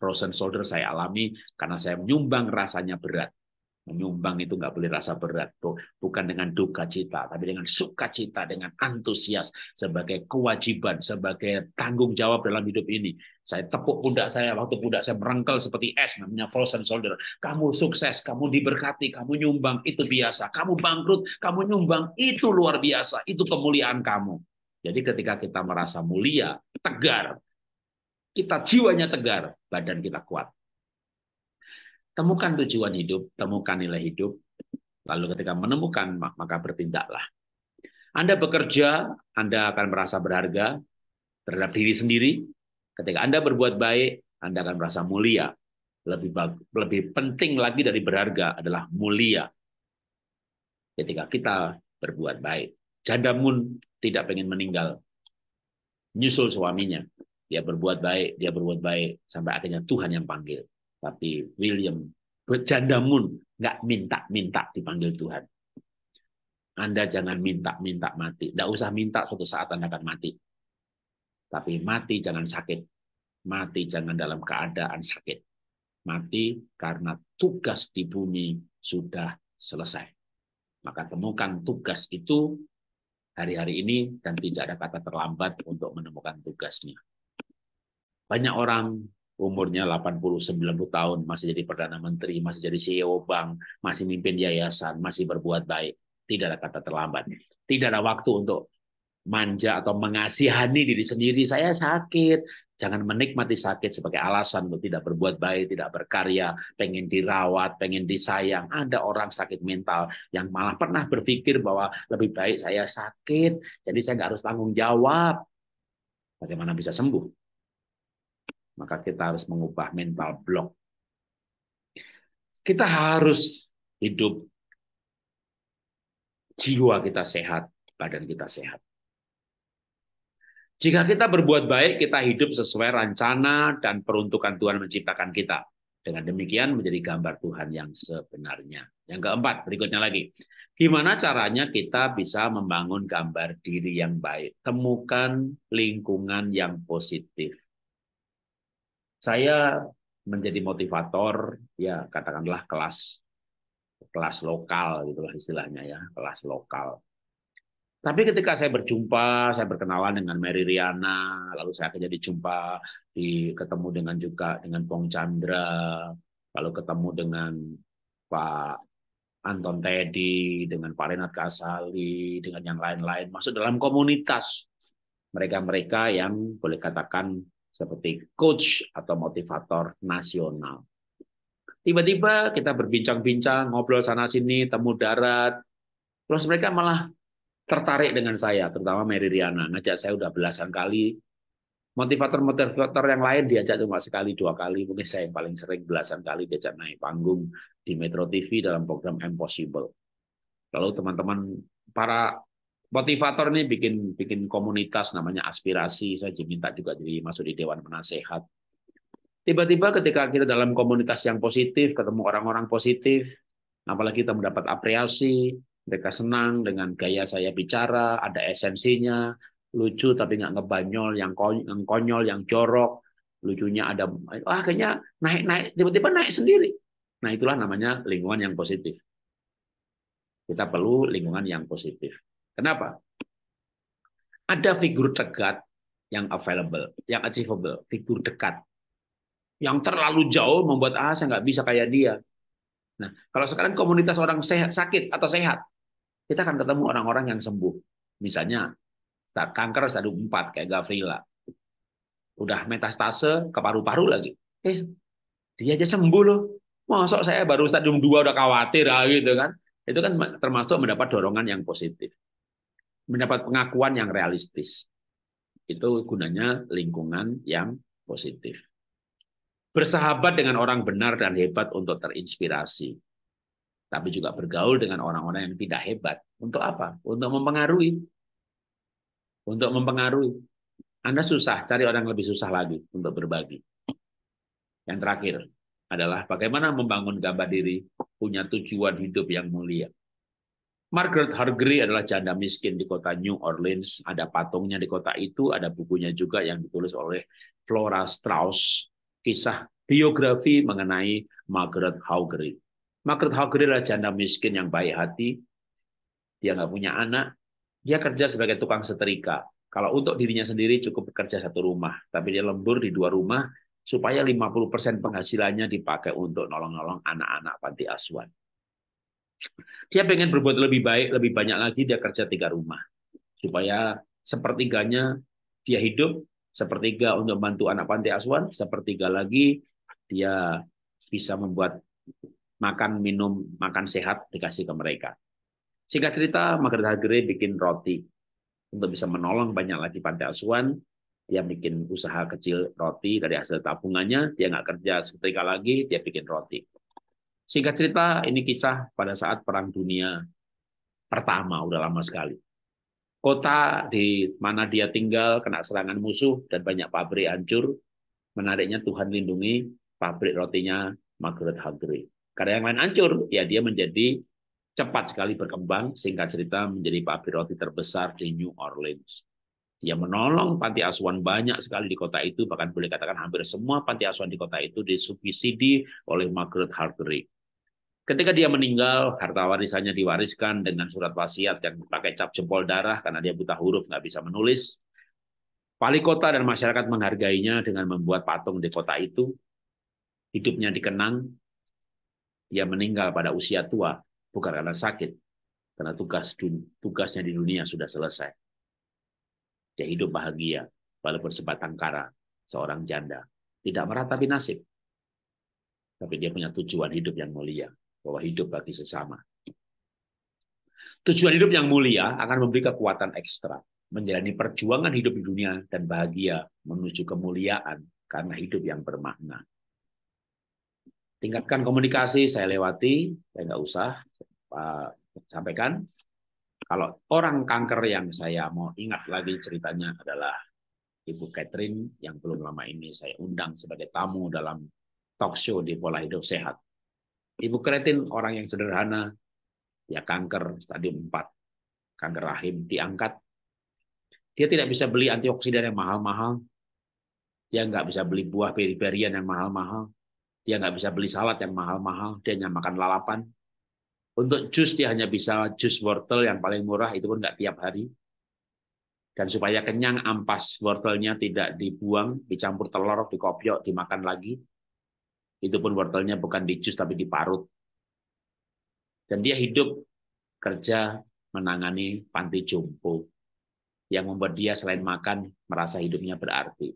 A: Frozen shoulder saya alami karena saya menyumbang rasanya berat. Menyumbang itu nggak boleh rasa berat, tuh bukan dengan duka cita, tapi dengan sukacita, dengan antusias sebagai kewajiban, sebagai tanggung jawab dalam hidup ini. Saya tepuk pundak saya waktu pundak saya merengkel seperti es, namanya frozen soldier Kamu sukses, kamu diberkati, kamu nyumbang, itu biasa. Kamu bangkrut, kamu nyumbang, itu luar biasa, itu kemuliaan kamu. Jadi ketika kita merasa mulia, tegar, kita jiwanya tegar, badan kita kuat. Temukan tujuan hidup, temukan nilai hidup, lalu ketika menemukan maka bertindaklah. Anda bekerja, Anda akan merasa berharga terhadap diri sendiri. Ketika Anda berbuat baik, Anda akan merasa mulia. Lebih lebih penting lagi dari berharga adalah mulia. Ketika kita berbuat baik, Jadamun tidak pengen meninggal. Nyusul suaminya, dia berbuat baik, dia berbuat baik sampai akhirnya Tuhan yang panggil. Tapi William berjanda Moon nggak minta-minta dipanggil Tuhan. Anda jangan minta-minta mati. Nggak usah minta suatu saat Anda akan mati. Tapi mati jangan sakit. Mati jangan dalam keadaan sakit. Mati karena tugas di bumi sudah selesai. Maka temukan tugas itu hari-hari ini dan tidak ada kata terlambat untuk menemukan tugasnya. Banyak orang umurnya 80-90 tahun, masih jadi Perdana Menteri, masih jadi CEO bank, masih mimpin yayasan, masih berbuat baik. Tidak ada kata terlambat. Tidak ada waktu untuk manja atau mengasihani diri sendiri. Saya sakit. Jangan menikmati sakit sebagai alasan untuk tidak berbuat baik, tidak berkarya, pengen dirawat, pengen disayang. Ada orang sakit mental yang malah pernah berpikir bahwa lebih baik saya sakit, jadi saya nggak harus tanggung jawab. Bagaimana bisa sembuh? Maka kita harus mengubah mental block. Kita harus hidup jiwa kita sehat, badan kita sehat. Jika kita berbuat baik, kita hidup sesuai rencana dan peruntukan Tuhan menciptakan kita. Dengan demikian menjadi gambar Tuhan yang sebenarnya. Yang keempat, berikutnya lagi. Gimana caranya kita bisa membangun gambar diri yang baik? Temukan lingkungan yang positif. Saya menjadi motivator, ya katakanlah kelas kelas lokal gitulah istilahnya ya, kelas lokal. Tapi ketika saya berjumpa, saya berkenalan dengan Mary Riana, lalu saya akhirnya dijumpa, di, ketemu dengan juga dengan Pong Chandra, lalu ketemu dengan Pak Anton Teddy, dengan Pak Renat Kasali, dengan yang lain-lain, masuk dalam komunitas mereka-mereka yang boleh katakan seperti coach atau motivator nasional. Tiba-tiba kita berbincang-bincang, ngobrol sana-sini, temu darat. Terus mereka malah tertarik dengan saya, terutama Mary Riana. Ngajak saya udah belasan kali. Motivator-motivator yang lain diajak cuma sekali, dua kali. Mungkin saya yang paling sering belasan kali diajak naik panggung di Metro TV dalam program Impossible. Lalu teman-teman para motivator ini bikin bikin komunitas namanya aspirasi. Saya diminta juga jadi masuk di dewan penasehat. Tiba-tiba ketika kita dalam komunitas yang positif, ketemu orang-orang positif, apalagi kita mendapat apresiasi, mereka senang dengan gaya saya bicara, ada esensinya, lucu tapi nggak ngebanyol, yang konyol, yang jorok, lucunya ada, wah kayaknya naik-naik, tiba-tiba naik sendiri. Nah itulah namanya lingkungan yang positif. Kita perlu lingkungan yang positif. Kenapa? Ada figur dekat yang available, yang achievable, figur dekat. Yang terlalu jauh membuat ah saya nggak bisa kayak dia. Nah, kalau sekarang komunitas orang sehat, sakit atau sehat, kita akan ketemu orang-orang yang sembuh. Misalnya kanker stadium 4 kayak Gavrila. Udah metastase ke paru-paru lagi. Eh, dia aja sembuh loh. Masuk saya baru stadium 2 udah khawatir ah, gitu kan. Itu kan termasuk mendapat dorongan yang positif mendapat pengakuan yang realistis. Itu gunanya lingkungan yang positif. Bersahabat dengan orang benar dan hebat untuk terinspirasi. Tapi juga bergaul dengan orang-orang yang tidak hebat. Untuk apa? Untuk mempengaruhi. Untuk mempengaruhi. Anda susah, cari orang yang lebih susah lagi untuk berbagi. Yang terakhir adalah bagaimana membangun gambar diri, punya tujuan hidup yang mulia. Margaret Hargrave adalah janda miskin di kota New Orleans. Ada patungnya di kota itu, ada bukunya juga yang ditulis oleh Flora Strauss, kisah biografi mengenai Margaret Hargrave. Margaret Hargrave adalah janda miskin yang baik hati. Dia nggak punya anak. Dia kerja sebagai tukang setrika. Kalau untuk dirinya sendiri cukup bekerja satu rumah, tapi dia lembur di dua rumah supaya 50% penghasilannya dipakai untuk nolong-nolong anak-anak panti asuhan dia pengen berbuat lebih baik, lebih banyak lagi dia kerja tiga rumah supaya sepertiganya dia hidup, sepertiga untuk membantu anak panti asuhan, sepertiga lagi dia bisa membuat makan minum makan sehat dikasih ke mereka. Singkat cerita, Margaret Hargreaves bikin roti untuk bisa menolong banyak lagi panti asuhan. Dia bikin usaha kecil roti dari hasil tabungannya. Dia nggak kerja seketika lagi, dia bikin roti. Singkat cerita, ini kisah pada saat Perang Dunia Pertama, udah lama sekali. Kota di mana dia tinggal kena serangan musuh dan banyak pabrik hancur. Menariknya Tuhan lindungi pabrik rotinya Margaret Hagri. Karena yang lain hancur, ya dia menjadi cepat sekali berkembang, singkat cerita menjadi pabrik roti terbesar di New Orleans. Dia menolong panti asuhan banyak sekali di kota itu, bahkan boleh katakan hampir semua panti asuhan di kota itu disubsidi oleh Margaret Hargery. Ketika dia meninggal, harta warisannya diwariskan dengan surat wasiat yang pakai cap jempol darah karena dia buta huruf, nggak bisa menulis. Wali kota dan masyarakat menghargainya dengan membuat patung di kota itu. Hidupnya dikenang. Dia meninggal pada usia tua, bukan karena sakit, karena tugas tugasnya di dunia sudah selesai. Dia hidup bahagia, walaupun sebatang kara, seorang janda. Tidak meratapi nasib, tapi dia punya tujuan hidup yang mulia bahwa hidup bagi sesama. Tujuan hidup yang mulia akan memberi kekuatan ekstra, menjalani perjuangan hidup di dunia dan bahagia menuju kemuliaan karena hidup yang bermakna. Tingkatkan komunikasi, saya lewati, saya nggak usah uh, sampaikan. Kalau orang kanker yang saya mau ingat lagi ceritanya adalah Ibu Catherine yang belum lama ini saya undang sebagai tamu dalam talk show di Pola Hidup Sehat. Ibu kreatin orang yang sederhana, ya kanker stadium 4, kanker rahim diangkat. Dia tidak bisa beli antioksidan yang mahal-mahal. Dia nggak bisa beli buah peri-perian yang mahal-mahal. Dia nggak bisa beli salad yang mahal-mahal. Dia hanya makan lalapan. Untuk jus dia hanya bisa jus wortel yang paling murah itu pun nggak tiap hari. Dan supaya kenyang ampas wortelnya tidak dibuang, dicampur telur, dikopiok, dimakan lagi. Itu pun wortelnya bukan jus tapi diparut. Dan dia hidup kerja menangani panti jompo yang membuat dia selain makan merasa hidupnya berarti.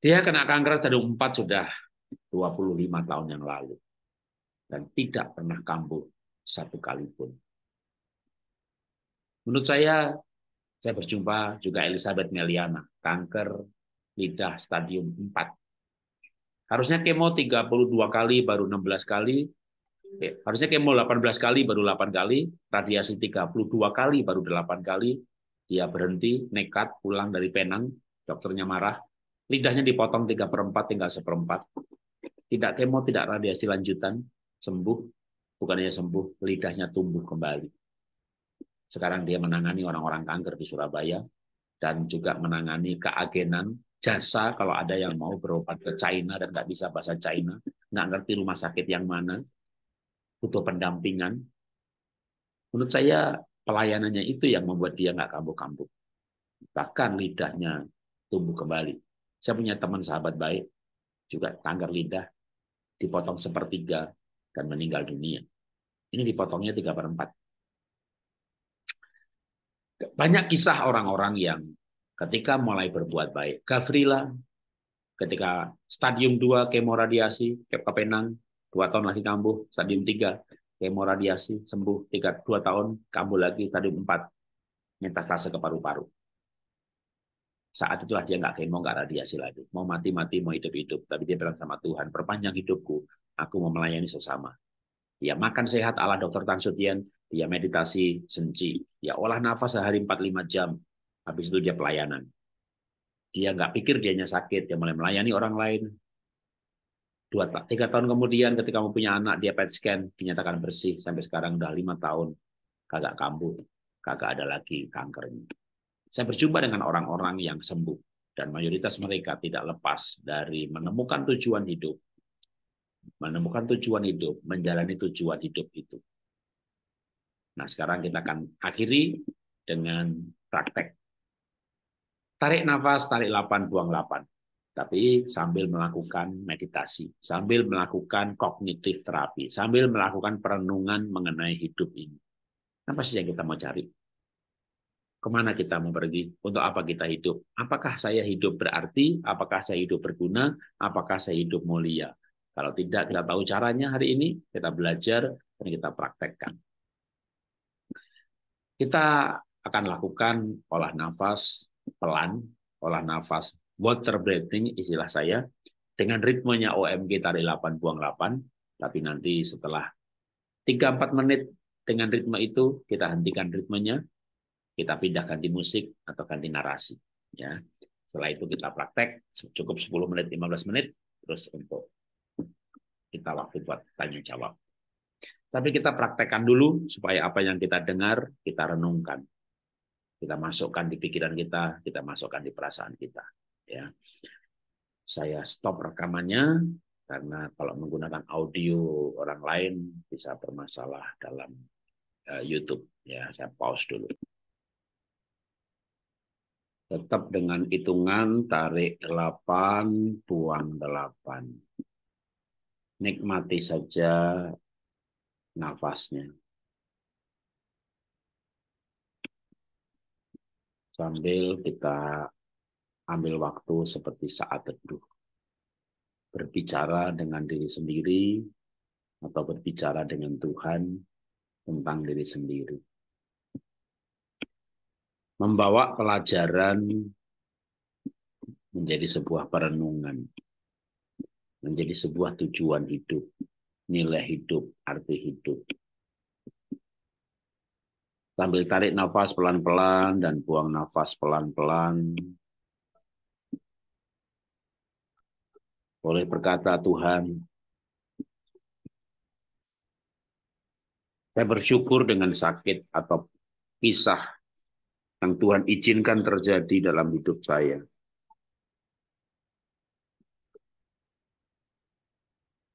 A: Dia kena kanker stadium 4 sudah 25 tahun yang lalu dan tidak pernah kambuh satu kali pun. Menurut saya, saya berjumpa juga Elizabeth Meliana, kanker lidah stadium 4. Harusnya kemo 32 kali baru 16 kali. Ya, harusnya kemo 18 kali baru 8 kali, radiasi 32 kali baru 8 kali. Dia berhenti, nekat, pulang dari Penang, dokternya marah. Lidahnya dipotong 3 per 4, tinggal seperempat. Tidak kemo, tidak radiasi lanjutan, sembuh. Bukan hanya sembuh, lidahnya tumbuh kembali. Sekarang dia menangani orang-orang kanker di Surabaya dan juga menangani keagenan jasa kalau ada yang mau berobat ke China dan nggak bisa bahasa China, nggak ngerti rumah sakit yang mana, butuh pendampingan. Menurut saya pelayanannya itu yang membuat dia nggak kambuh-kambuh. Bahkan lidahnya tumbuh kembali. Saya punya teman sahabat baik, juga kanker lidah, dipotong sepertiga dan meninggal dunia. Ini dipotongnya tiga per empat. Banyak kisah orang-orang yang ketika mulai berbuat baik. Gavrila ketika stadium 2 kemoradiasi, kepenang, 2 tahun lagi kambuh, stadium 3 kemoradiasi, sembuh 3, 2 tahun, kambuh lagi, stadium 4, metastase ke paru-paru. Saat itulah dia nggak kemo, nggak radiasi lagi. Mau mati-mati, mau hidup-hidup. Tapi dia bilang sama Tuhan, perpanjang hidupku, aku mau melayani sesama. Dia makan sehat ala dokter Tan Sutian. dia meditasi senci, dia olah nafas sehari 45 jam, Habis itu dia pelayanan. Dia nggak pikir dianya sakit, dia mulai melayani orang lain. Dua, tiga tahun kemudian ketika mau punya anak, dia PET scan, dinyatakan bersih. Sampai sekarang udah lima tahun, kagak kambuh, kagak ada lagi kankernya. Saya berjumpa dengan orang-orang yang sembuh. Dan mayoritas mereka tidak lepas dari menemukan tujuan hidup. Menemukan tujuan hidup, menjalani tujuan hidup itu. Nah sekarang kita akan akhiri dengan praktek Tarik nafas, tarik 8, buang 8. Tapi sambil melakukan meditasi, sambil melakukan kognitif terapi, sambil melakukan perenungan mengenai hidup ini. Apa sih yang kita mau cari? Kemana kita mau pergi? Untuk apa kita hidup? Apakah saya hidup berarti? Apakah saya hidup berguna? Apakah saya hidup mulia? Kalau tidak, kita tahu caranya hari ini, kita belajar dan kita praktekkan. Kita akan lakukan olah nafas pelan, olah nafas, water breathing istilah saya, dengan ritmenya OMG tarik 8 buang 8, tapi nanti setelah 3-4 menit dengan ritme itu kita hentikan ritmenya, kita pindah ganti musik atau ganti narasi. Ya. Setelah itu kita praktek cukup 10 menit, 15 menit, terus untuk kita waktu buat tanya jawab. Tapi kita praktekkan dulu supaya apa yang kita dengar kita renungkan. Kita masukkan di pikiran kita, kita masukkan di perasaan kita. Ya, saya stop rekamannya karena kalau menggunakan audio orang lain bisa bermasalah dalam uh, YouTube. Ya, saya pause dulu. Tetap dengan hitungan tarik 8, buang 8. Nikmati saja nafasnya. sambil kita ambil waktu seperti saat teduh. Berbicara dengan diri sendiri atau berbicara dengan Tuhan tentang diri sendiri. Membawa pelajaran menjadi sebuah perenungan, menjadi sebuah tujuan hidup, nilai hidup, arti hidup. Sambil tarik nafas pelan-pelan dan buang nafas pelan-pelan. Boleh berkata, Tuhan, saya bersyukur dengan sakit atau kisah yang Tuhan izinkan terjadi dalam hidup saya.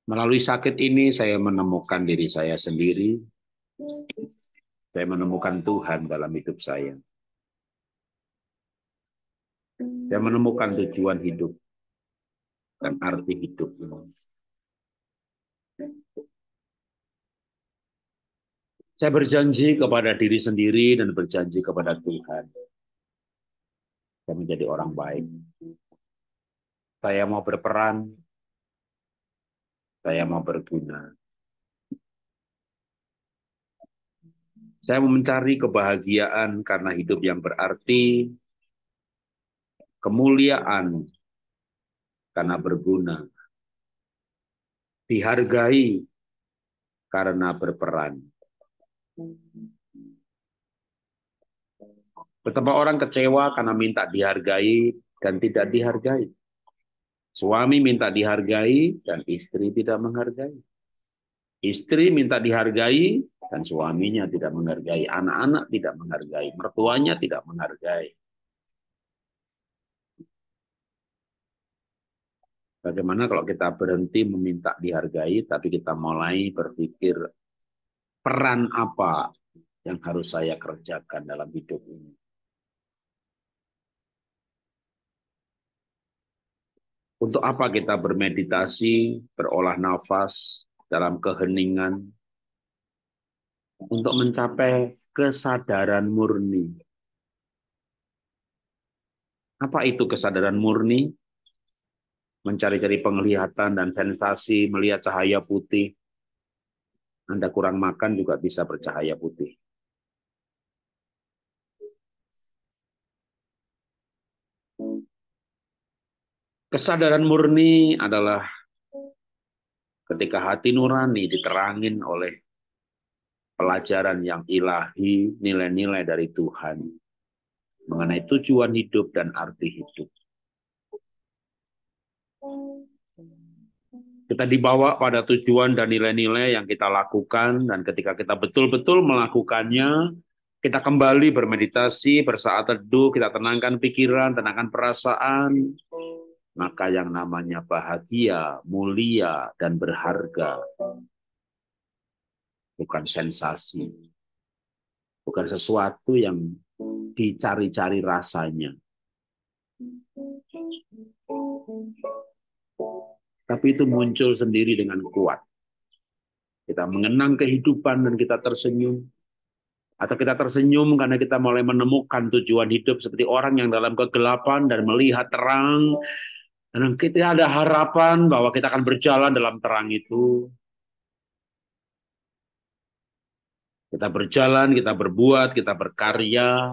A: Melalui sakit ini, saya menemukan diri saya sendiri, saya menemukan Tuhan dalam hidup saya. Saya menemukan tujuan hidup dan arti hidup. Saya berjanji kepada diri sendiri dan berjanji kepada Tuhan. Saya menjadi orang baik. Saya mau berperan. Saya mau berguna Saya mencari kebahagiaan karena hidup yang berarti, kemuliaan karena berguna, dihargai karena berperan. Betapa orang kecewa karena minta dihargai dan tidak dihargai. Suami minta dihargai dan istri tidak menghargai. Istri minta dihargai dan suaminya tidak menghargai, anak-anak tidak menghargai, mertuanya tidak menghargai. Bagaimana kalau kita berhenti meminta dihargai, tapi kita mulai berpikir peran apa yang harus saya kerjakan dalam hidup ini? Untuk apa kita bermeditasi, berolah nafas, dalam keheningan, untuk mencapai kesadaran murni. Apa itu kesadaran murni? Mencari-cari penglihatan dan sensasi, melihat cahaya putih. Anda kurang makan juga bisa bercahaya putih. Kesadaran murni adalah Ketika hati nurani diterangin oleh pelajaran yang ilahi, nilai-nilai dari Tuhan mengenai tujuan hidup dan arti hidup. Kita dibawa pada tujuan dan nilai-nilai yang kita lakukan, dan ketika kita betul-betul melakukannya, kita kembali bermeditasi, bersaat teduh, kita tenangkan pikiran, tenangkan perasaan, maka yang namanya bahagia, mulia, dan berharga bukan sensasi, bukan sesuatu yang dicari-cari rasanya. Tapi itu muncul sendiri dengan kuat. Kita mengenang kehidupan dan kita tersenyum. Atau kita tersenyum karena kita mulai menemukan tujuan hidup seperti orang yang dalam kegelapan dan melihat terang dan kita ada harapan bahwa kita akan berjalan dalam terang itu. Kita berjalan, kita berbuat, kita berkarya.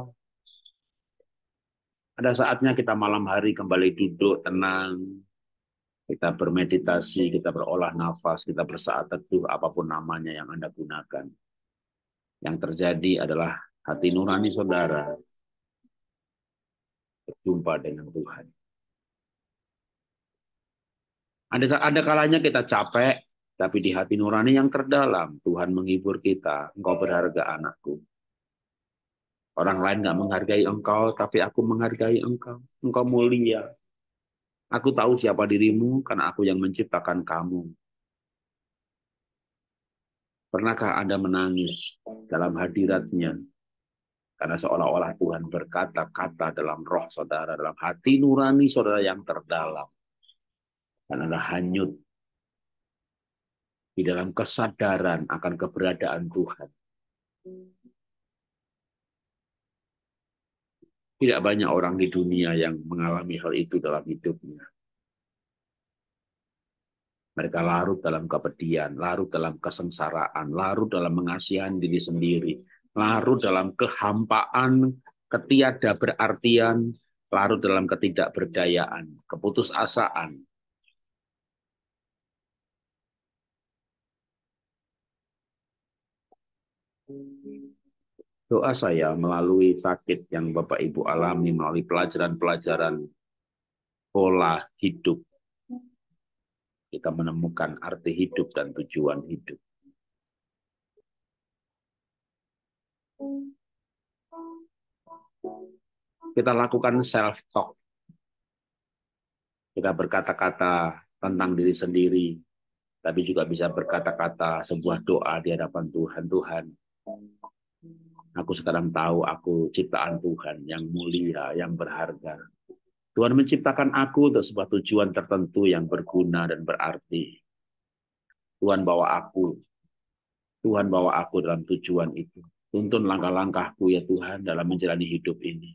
A: Ada saatnya kita malam hari kembali duduk tenang. Kita bermeditasi, kita berolah nafas, kita bersaat teduh, apapun namanya yang Anda gunakan. Yang terjadi adalah hati nurani saudara berjumpa dengan Tuhan. Ada ada kalanya kita capek, tapi di hati nurani yang terdalam Tuhan menghibur kita. Engkau berharga anakku. Orang lain nggak menghargai engkau, tapi aku menghargai engkau. Engkau mulia. Aku tahu siapa dirimu karena aku yang menciptakan kamu. Pernahkah Anda menangis dalam hadiratnya karena seolah-olah Tuhan berkata-kata dalam roh saudara, dalam hati nurani saudara yang terdalam dan Anda hanyut di dalam kesadaran akan keberadaan Tuhan. Tidak banyak orang di dunia yang mengalami hal itu dalam hidupnya. Mereka larut dalam kepedihan, larut dalam kesengsaraan, larut dalam mengasihani diri sendiri, larut dalam kehampaan, ketiada berartian, larut dalam ketidakberdayaan, keputusasaan, Doa saya melalui sakit yang Bapak Ibu alami, melalui pelajaran-pelajaran pola hidup. Kita menemukan arti hidup dan tujuan hidup. Kita lakukan self-talk. Kita berkata-kata tentang diri sendiri, tapi juga bisa berkata-kata sebuah doa di hadapan Tuhan. Tuhan, Aku sekarang tahu aku ciptaan Tuhan yang mulia, yang berharga. Tuhan menciptakan aku untuk sebuah tujuan tertentu yang berguna dan berarti. Tuhan bawa aku. Tuhan bawa aku dalam tujuan itu. Tuntun langkah-langkahku ya Tuhan dalam menjalani hidup ini.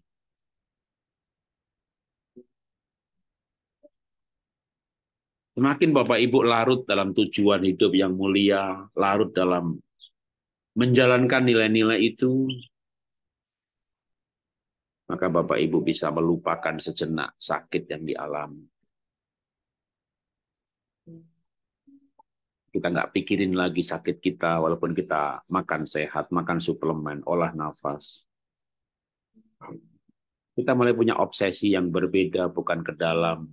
A: Semakin Bapak Ibu larut dalam tujuan hidup yang mulia, larut dalam menjalankan nilai-nilai itu, maka Bapak Ibu bisa melupakan sejenak sakit yang dialami. Kita nggak pikirin lagi sakit kita, walaupun kita makan sehat, makan suplemen, olah nafas. Kita mulai punya obsesi yang berbeda, bukan ke dalam.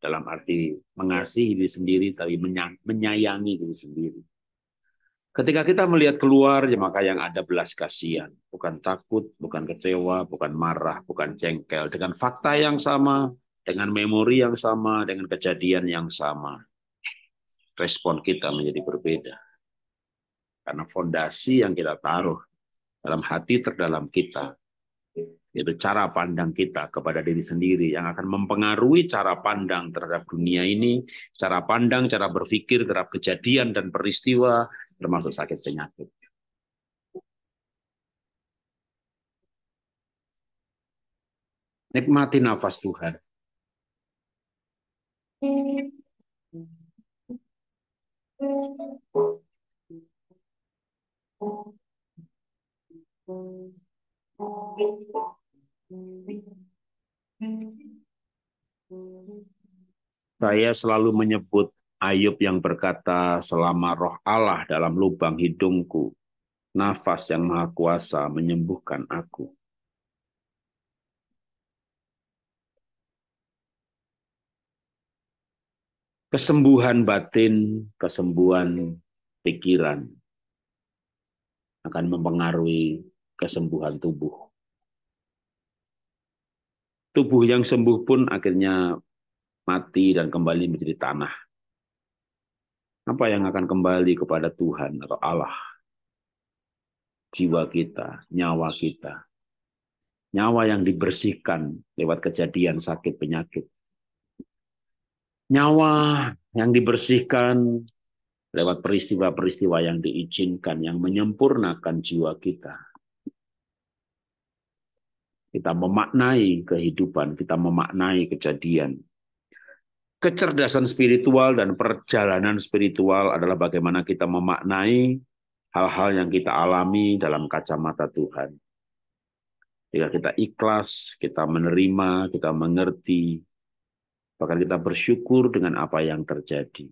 A: Dalam arti mengasihi diri sendiri, tapi menyayangi diri sendiri Ketika kita melihat keluar, ya maka yang ada belas kasihan. Bukan takut, bukan kecewa, bukan marah, bukan cengkel. Dengan fakta yang sama, dengan memori yang sama, dengan kejadian yang sama. Respon kita menjadi berbeda. Karena fondasi yang kita taruh dalam hati terdalam kita, yaitu cara pandang kita kepada diri sendiri yang akan mempengaruhi cara pandang terhadap dunia ini, cara pandang, cara berpikir terhadap kejadian dan peristiwa, termasuk sakit penyakit. Nikmati nafas Tuhan. Saya selalu menyebut Ayub yang berkata, selama roh Allah dalam lubang hidungku, nafas yang maha kuasa menyembuhkan aku. Kesembuhan batin, kesembuhan pikiran akan mempengaruhi kesembuhan tubuh. Tubuh yang sembuh pun akhirnya mati dan kembali menjadi tanah. Apa yang akan kembali kepada Tuhan atau Allah? Jiwa kita, nyawa kita. Nyawa yang dibersihkan lewat kejadian sakit penyakit. Nyawa yang dibersihkan lewat peristiwa-peristiwa yang diizinkan, yang menyempurnakan jiwa kita. Kita memaknai kehidupan, kita memaknai kejadian, kecerdasan spiritual dan perjalanan spiritual adalah bagaimana kita memaknai hal-hal yang kita alami dalam kacamata Tuhan. Jika kita ikhlas, kita menerima, kita mengerti, bahkan kita bersyukur dengan apa yang terjadi.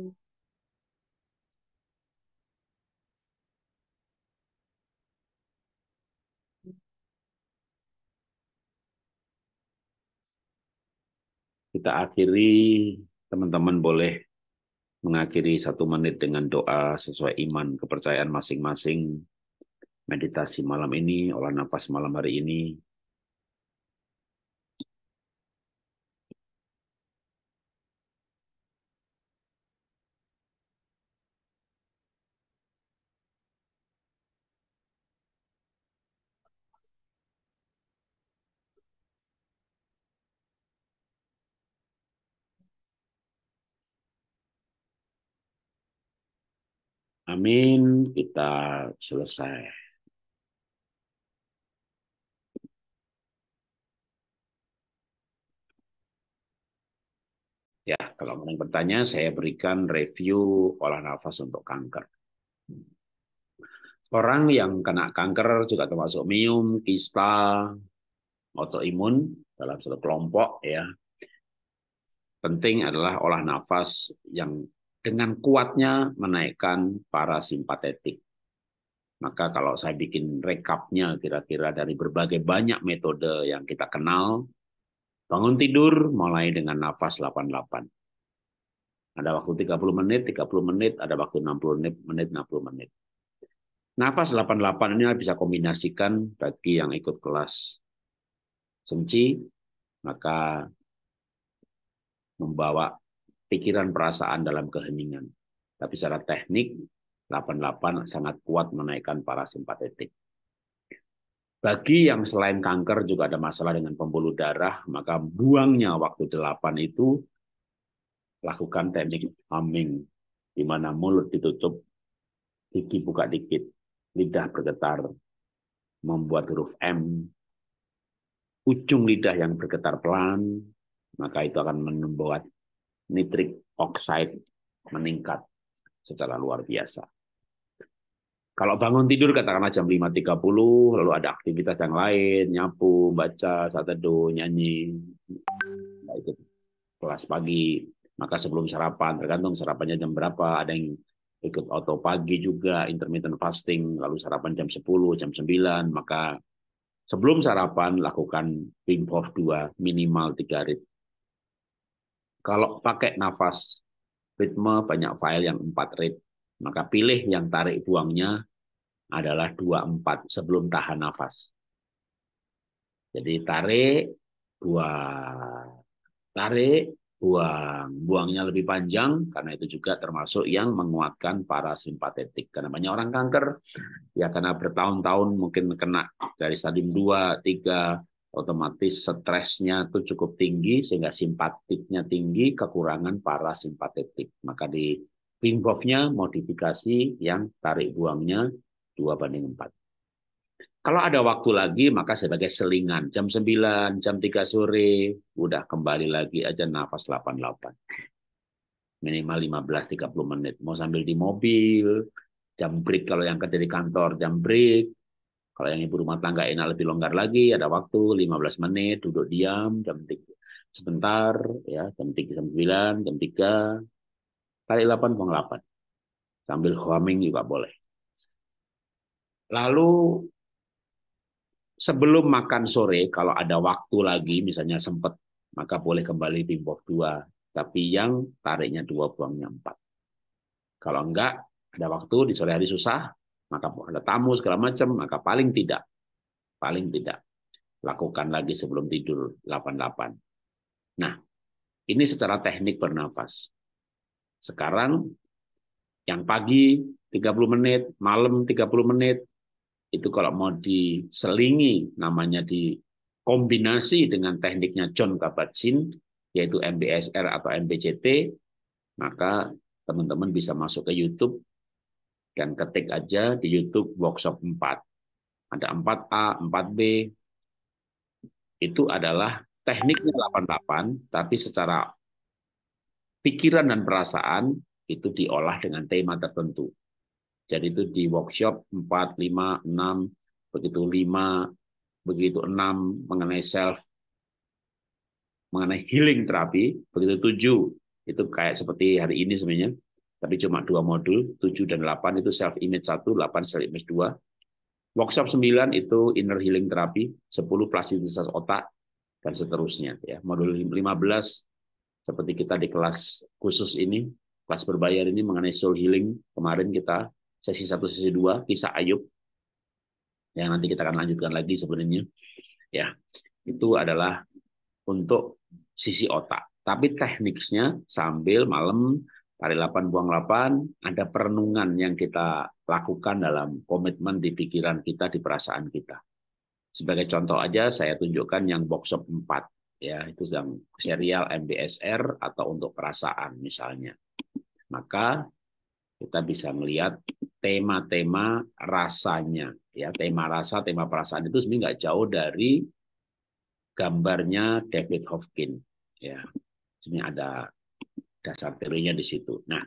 A: gitu. Kita akhiri, teman-teman boleh mengakhiri satu menit dengan doa sesuai iman kepercayaan masing-masing. Meditasi malam ini, olah nafas malam hari ini, Amin, kita selesai. Ya, kalau ada yang bertanya, saya berikan review olah nafas untuk kanker. Orang yang kena kanker juga termasuk mium, kista, autoimun dalam satu kelompok ya. Penting adalah olah nafas yang dengan kuatnya menaikkan parasimpatetik. Maka kalau saya bikin rekapnya kira-kira dari berbagai banyak metode yang kita kenal, bangun tidur mulai dengan nafas 88. Ada waktu 30 menit, 30 menit, ada waktu 60 menit, menit 60 menit. Nafas 88 ini bisa kombinasikan bagi yang ikut kelas senci, maka membawa pikiran perasaan dalam keheningan. Tapi secara teknik, 88 sangat kuat menaikkan parasimpatetik. Bagi yang selain kanker juga ada masalah dengan pembuluh darah, maka buangnya waktu 8 itu lakukan teknik humming, di mana mulut ditutup, gigi buka dikit, lidah bergetar, membuat huruf M, ujung lidah yang bergetar pelan, maka itu akan membuat nitrik oxide meningkat secara luar biasa. Kalau bangun tidur katakanlah jam 5.30, lalu ada aktivitas yang lain, nyapu, baca, satedo, do, nyanyi, nah, ikut kelas pagi, maka sebelum sarapan, tergantung sarapannya jam berapa, ada yang ikut auto pagi juga, intermittent fasting, lalu sarapan jam 10, jam 9, maka sebelum sarapan lakukan Wim Hof 2 minimal 3 rit kalau pakai nafas, ritme banyak file yang 4 rit, maka pilih yang tarik buangnya adalah 24 sebelum tahan nafas. Jadi tarik, dua, Tarik, buang. Buangnya lebih panjang karena itu juga termasuk yang menguatkan para simpatetik. Karena banyak orang kanker ya karena bertahun-tahun mungkin kena dari stadium 2, 3, otomatis stresnya itu cukup tinggi sehingga simpatiknya tinggi, kekurangan simpatetik Maka di Wim modifikasi yang tarik buangnya dua banding 4. Kalau ada waktu lagi, maka sebagai selingan. Jam 9, jam 3 sore, udah kembali lagi aja nafas 88. Minimal 15-30 menit. Mau sambil di mobil, jam break kalau yang kerja di kantor, jam break. Kalau yang ibu rumah tangga enak lebih longgar lagi, ada waktu 15 menit, duduk diam, jam tiga sebentar, ya jam 3, jam 9, jam 3, kali 8, buang 8. Sambil humming juga boleh. Lalu sebelum makan sore, kalau ada waktu lagi, misalnya sempat, maka boleh kembali pimpoh dua. Tapi yang tariknya dua, buangnya empat. Kalau enggak, ada waktu di sore hari susah, maka ada tamu segala macam, maka paling tidak, paling tidak lakukan lagi sebelum tidur 88. Nah, ini secara teknik bernafas. Sekarang yang pagi 30 menit, malam 30 menit, itu kalau mau diselingi namanya dikombinasi dengan tekniknya John Kabat-Zinn, yaitu MBSR atau MBCT, maka teman-teman bisa masuk ke YouTube dan ketik aja di YouTube workshop 4. Ada 4A, 4B. Itu adalah tekniknya 88, tapi secara pikiran dan perasaan itu diolah dengan tema tertentu. Jadi itu di workshop 4, 5, 6, begitu 5, begitu 6 mengenai self, mengenai healing terapi, begitu 7, itu kayak seperti hari ini sebenarnya, tapi cuma dua modul, 7 dan 8 itu self image 1, 8 self image 2. Workshop 9 itu inner healing terapi 10 plastisitas otak dan seterusnya ya. Modul 15 seperti kita di kelas khusus ini, kelas berbayar ini mengenai soul healing. Kemarin kita sesi 1 sesi 2 kisah Ayub yang nanti kita akan lanjutkan lagi sebenarnya. Ya, itu adalah untuk sisi otak. Tapi tekniknya sambil malam hari 8 buang 8 ada perenungan yang kita lakukan dalam komitmen di pikiran kita, di perasaan kita. Sebagai contoh aja saya tunjukkan yang box up 4 ya, itu yang serial MBSR atau untuk perasaan misalnya. Maka kita bisa melihat tema-tema rasanya ya, tema rasa, tema perasaan itu sebenarnya nggak jauh dari gambarnya David Hovkin ya. Sebenarnya ada dasar teorinya di situ. Nah,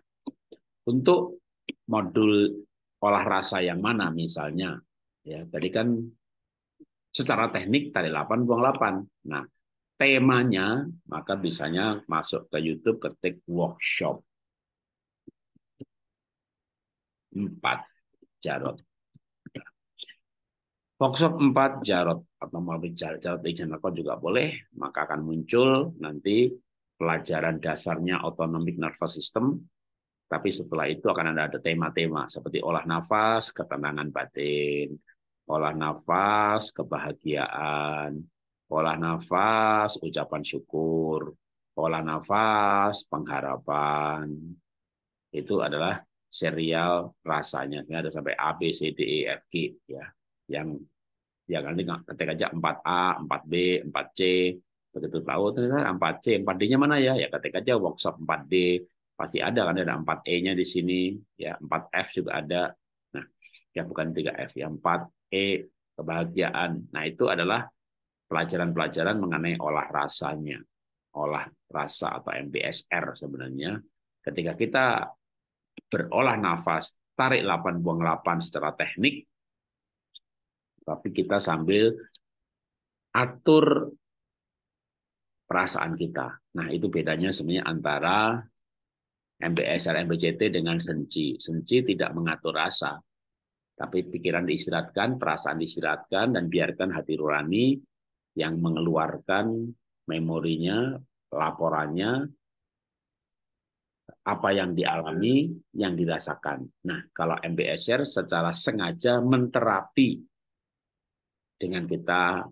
A: untuk modul olah rasa yang mana misalnya, ya tadi kan secara teknik tadi 8 buang 8. Nah, temanya maka bisanya masuk ke YouTube ketik workshop 4 Jarot. Workshop 4 Jarot atau mau bicara Jarot di channel juga boleh, maka akan muncul nanti pelajaran dasarnya autonomic nervous system, tapi setelah itu akan ada tema-tema seperti olah nafas, ketenangan batin, olah nafas, kebahagiaan, olah nafas, ucapan syukur, olah nafas, pengharapan. Itu adalah serial rasanya. Ini ada sampai A, B, C, D, E, F, G. Ya. Yang yang nanti ketik aja 4A, 4B, 4C, begitu tahu ternyata kan, 4C 4D-nya mana ya ya ketik aja workshop 4D pasti ada kan ada 4E-nya di sini ya 4F juga ada nah ya bukan 3F ya 4E kebahagiaan nah itu adalah pelajaran-pelajaran mengenai olah rasanya olah rasa atau MBSR sebenarnya ketika kita berolah nafas tarik 8 buang 8 secara teknik tapi kita sambil atur perasaan kita. Nah, itu bedanya sebenarnya antara MBSR, MBCT dengan senci. Senci tidak mengatur rasa, tapi pikiran diistirahatkan, perasaan diistirahatkan, dan biarkan hati nurani yang mengeluarkan memorinya, laporannya, apa yang dialami, yang dirasakan. Nah, kalau MBSR secara sengaja menterapi dengan kita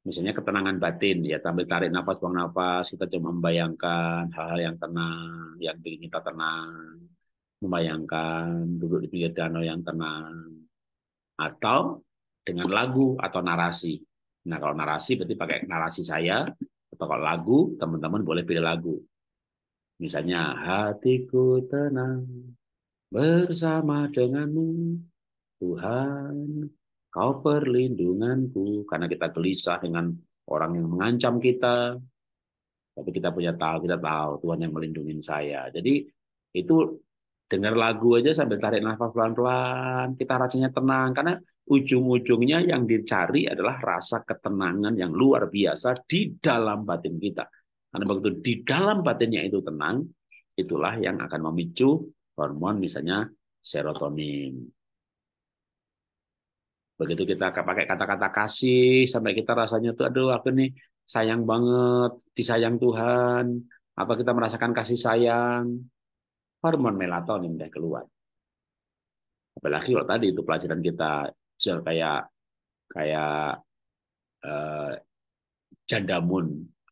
A: misalnya ketenangan batin ya sambil tarik nafas buang nafas kita cuma membayangkan hal-hal yang tenang yang bikin kita tenang membayangkan duduk di pinggir danau yang tenang atau dengan lagu atau narasi nah kalau narasi berarti pakai narasi saya atau kalau lagu teman-teman boleh pilih lagu misalnya hatiku tenang bersama denganmu Tuhan Kau perlindunganku karena kita gelisah dengan orang yang mengancam kita. Tapi kita punya tahu, kita tahu Tuhan yang melindungi saya. Jadi itu dengar lagu aja sambil tarik nafas pelan-pelan, kita rasanya tenang karena ujung-ujungnya yang dicari adalah rasa ketenangan yang luar biasa di dalam batin kita. Karena begitu di dalam batinnya itu tenang, itulah yang akan memicu hormon misalnya serotonin begitu kita pakai kata-kata kasih sampai kita rasanya tuh aduh aku nih sayang banget disayang Tuhan apa kita merasakan kasih sayang hormon melatonin udah keluar apalagi kalau tadi itu pelajaran kita misal kayak kayak eh, janda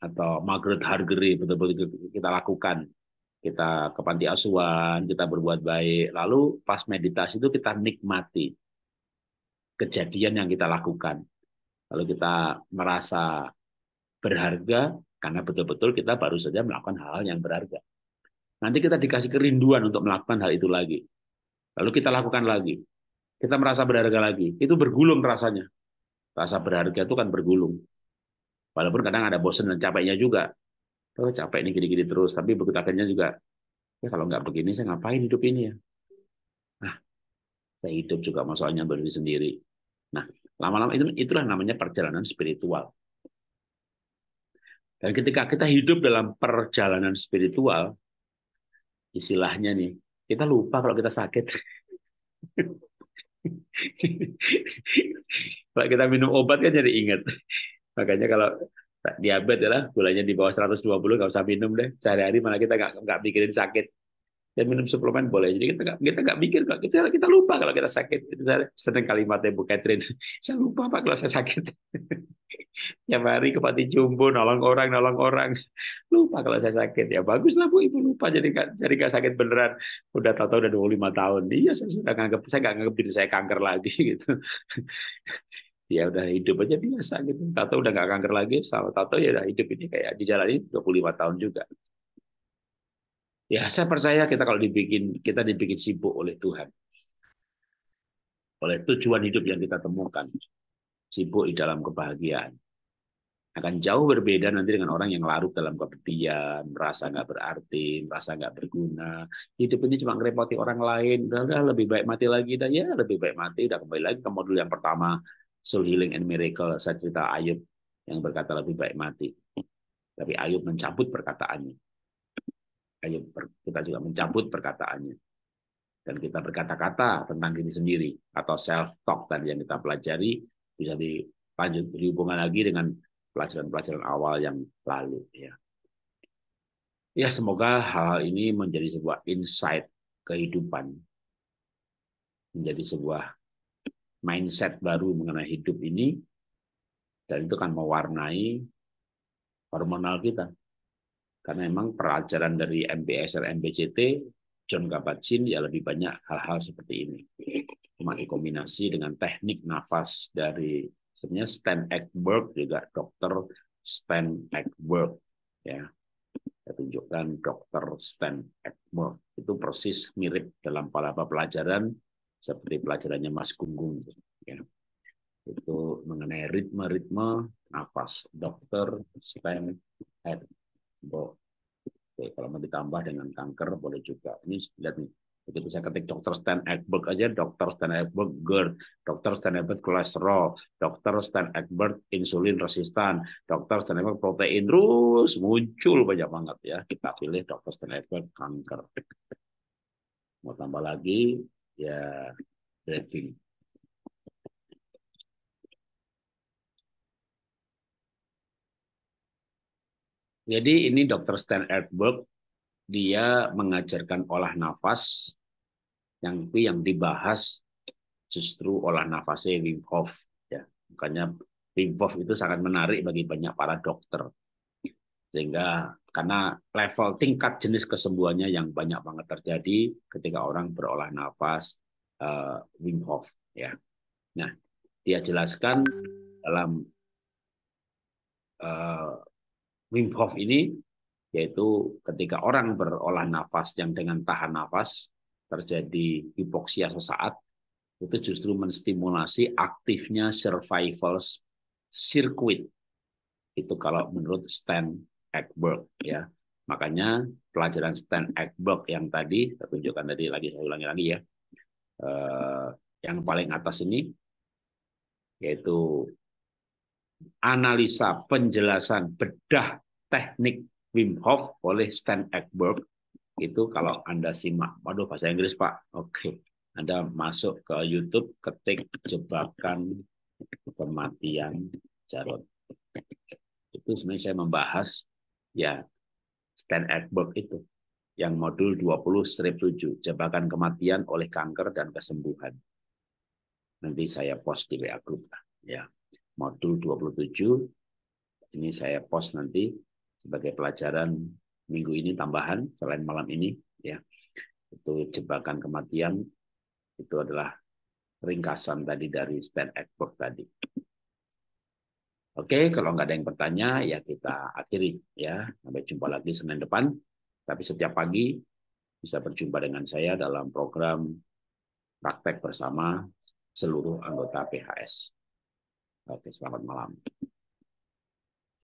A: atau Margaret Hargery betul-betul kita lakukan kita ke panti asuhan kita berbuat baik lalu pas meditasi itu kita nikmati kejadian yang kita lakukan. lalu kita merasa berharga, karena betul-betul kita baru saja melakukan hal-hal yang berharga. Nanti kita dikasih kerinduan untuk melakukan hal itu lagi. Lalu kita lakukan lagi. Kita merasa berharga lagi. Itu bergulung rasanya. Rasa berharga itu kan bergulung. Walaupun kadang ada bosen dan capeknya juga. Oh, capek ini gini-gini terus. Tapi begitu juga, ya kalau nggak begini saya ngapain hidup ini ya? Nah, saya hidup juga masalahnya berdiri sendiri. Nah, lama-lama itu itulah namanya perjalanan spiritual. Dan ketika kita hidup dalam perjalanan spiritual, istilahnya nih, kita lupa kalau kita sakit. kalau kita minum obat kan jadi ingat. Makanya kalau diabetes adalah gulanya di bawah 120 nggak usah minum deh. Sehari-hari malah kita nggak nggak pikirin sakit dan minum suplemen boleh. Jadi kita nggak kita nggak mikir kalau kita kita lupa kalau kita sakit. Sedang kalimatnya Bu Catherine. Saya lupa pak kalau saya sakit. Tiap hari ke Pati Jumbo nolong orang nolong orang. Lupa kalau saya sakit ya bagus lah Bu ibu lupa jadi gak, jadi nggak sakit beneran. Udah tahu tahu udah 25 tahun. Iya saya sudah nganggap saya nggak nganggap diri saya kanker lagi gitu. ya udah hidup aja biasa gitu. Tato udah nggak kanker lagi, sama tato ya udah hidup ini kayak dijalani 25 tahun juga. Ya, saya percaya kita kalau dibikin kita dibikin sibuk oleh Tuhan. Oleh tujuan hidup yang kita temukan. Sibuk di dalam kebahagiaan. Akan jauh berbeda nanti dengan orang yang larut dalam kepedulian, merasa nggak berarti, merasa nggak berguna. Hidup ini cuma ngerepoti orang lain. Udah, udah, lebih baik mati lagi. Dan ya lebih baik mati. Udah kembali lagi ke modul yang pertama. Soul Healing and Miracle. Saya cerita Ayub yang berkata lebih baik mati. Tapi Ayub mencabut perkataannya ayo kita juga mencabut perkataannya dan kita berkata-kata tentang diri sendiri atau self talk tadi yang kita pelajari bisa dilanjut berhubungan lagi dengan pelajaran-pelajaran awal yang lalu ya. Ya semoga hal ini menjadi sebuah insight kehidupan menjadi sebuah mindset baru mengenai hidup ini dan itu akan mewarnai hormonal kita karena memang pelajaran dari MBSR, MBCT, John kabat ya lebih banyak hal-hal seperti ini. Cuma dikombinasi dengan teknik nafas dari sebenarnya Stan Eckberg juga dokter Stan Eckberg ya. Saya tunjukkan dokter Stan Eckberg. Itu persis mirip dalam palapa pelajaran seperti pelajarannya Mas Gunggung ya. Itu mengenai ritme-ritme nafas dokter Stan Eckberg untuk Oke, kalau mau ditambah dengan kanker boleh juga. Ini lihat nih, begitu saya ketik dokter Stan Eckberg aja, dokter Stan Eckberg GERD, dokter Stan Eckberg kolesterol, dokter Stan Eckberg insulin resistan, dokter Stan Eckberg protein terus muncul banyak banget ya. Kita pilih dokter Stan Eckberg kanker. Mau tambah lagi ya driving. Jadi ini Dr. Stan Edberg, dia mengajarkan olah nafas, yang yang dibahas justru olah nafasnya Wim Hof. Ya. Makanya Wim Hof itu sangat menarik bagi banyak para dokter. Sehingga karena level tingkat jenis kesembuhannya yang banyak banget terjadi ketika orang berolah nafas uh, Wim Hof. Ya. Nah, dia jelaskan dalam uh, Wim Hof ini yaitu ketika orang berolah nafas yang dengan tahan nafas terjadi hipoksia sesaat itu justru menstimulasi aktifnya survival circuit itu kalau menurut Stan Eckberg ya makanya pelajaran Stan Eckberg yang tadi saya tunjukkan tadi lagi saya ulangi lagi ya eh, yang paling atas ini yaitu analisa penjelasan bedah teknik Wim Hof oleh Stan Ekberg itu kalau Anda simak, waduh bahasa Inggris Pak, oke. Anda masuk ke YouTube, ketik jebakan kematian Jarot. Itu sebenarnya saya membahas ya Stan Ekberg itu yang modul 20 strip 7, jebakan kematian oleh kanker dan kesembuhan. Nanti saya post di WA grup ya modul 27. Ini saya post nanti sebagai pelajaran minggu ini tambahan selain malam ini ya. Itu jebakan kematian itu adalah ringkasan tadi dari stand at tadi. Oke, kalau nggak ada yang bertanya ya kita akhiri ya. Sampai jumpa lagi Senin depan. Tapi setiap pagi bisa berjumpa dengan saya dalam program praktek bersama seluruh anggota PHS. Oke, selamat malam.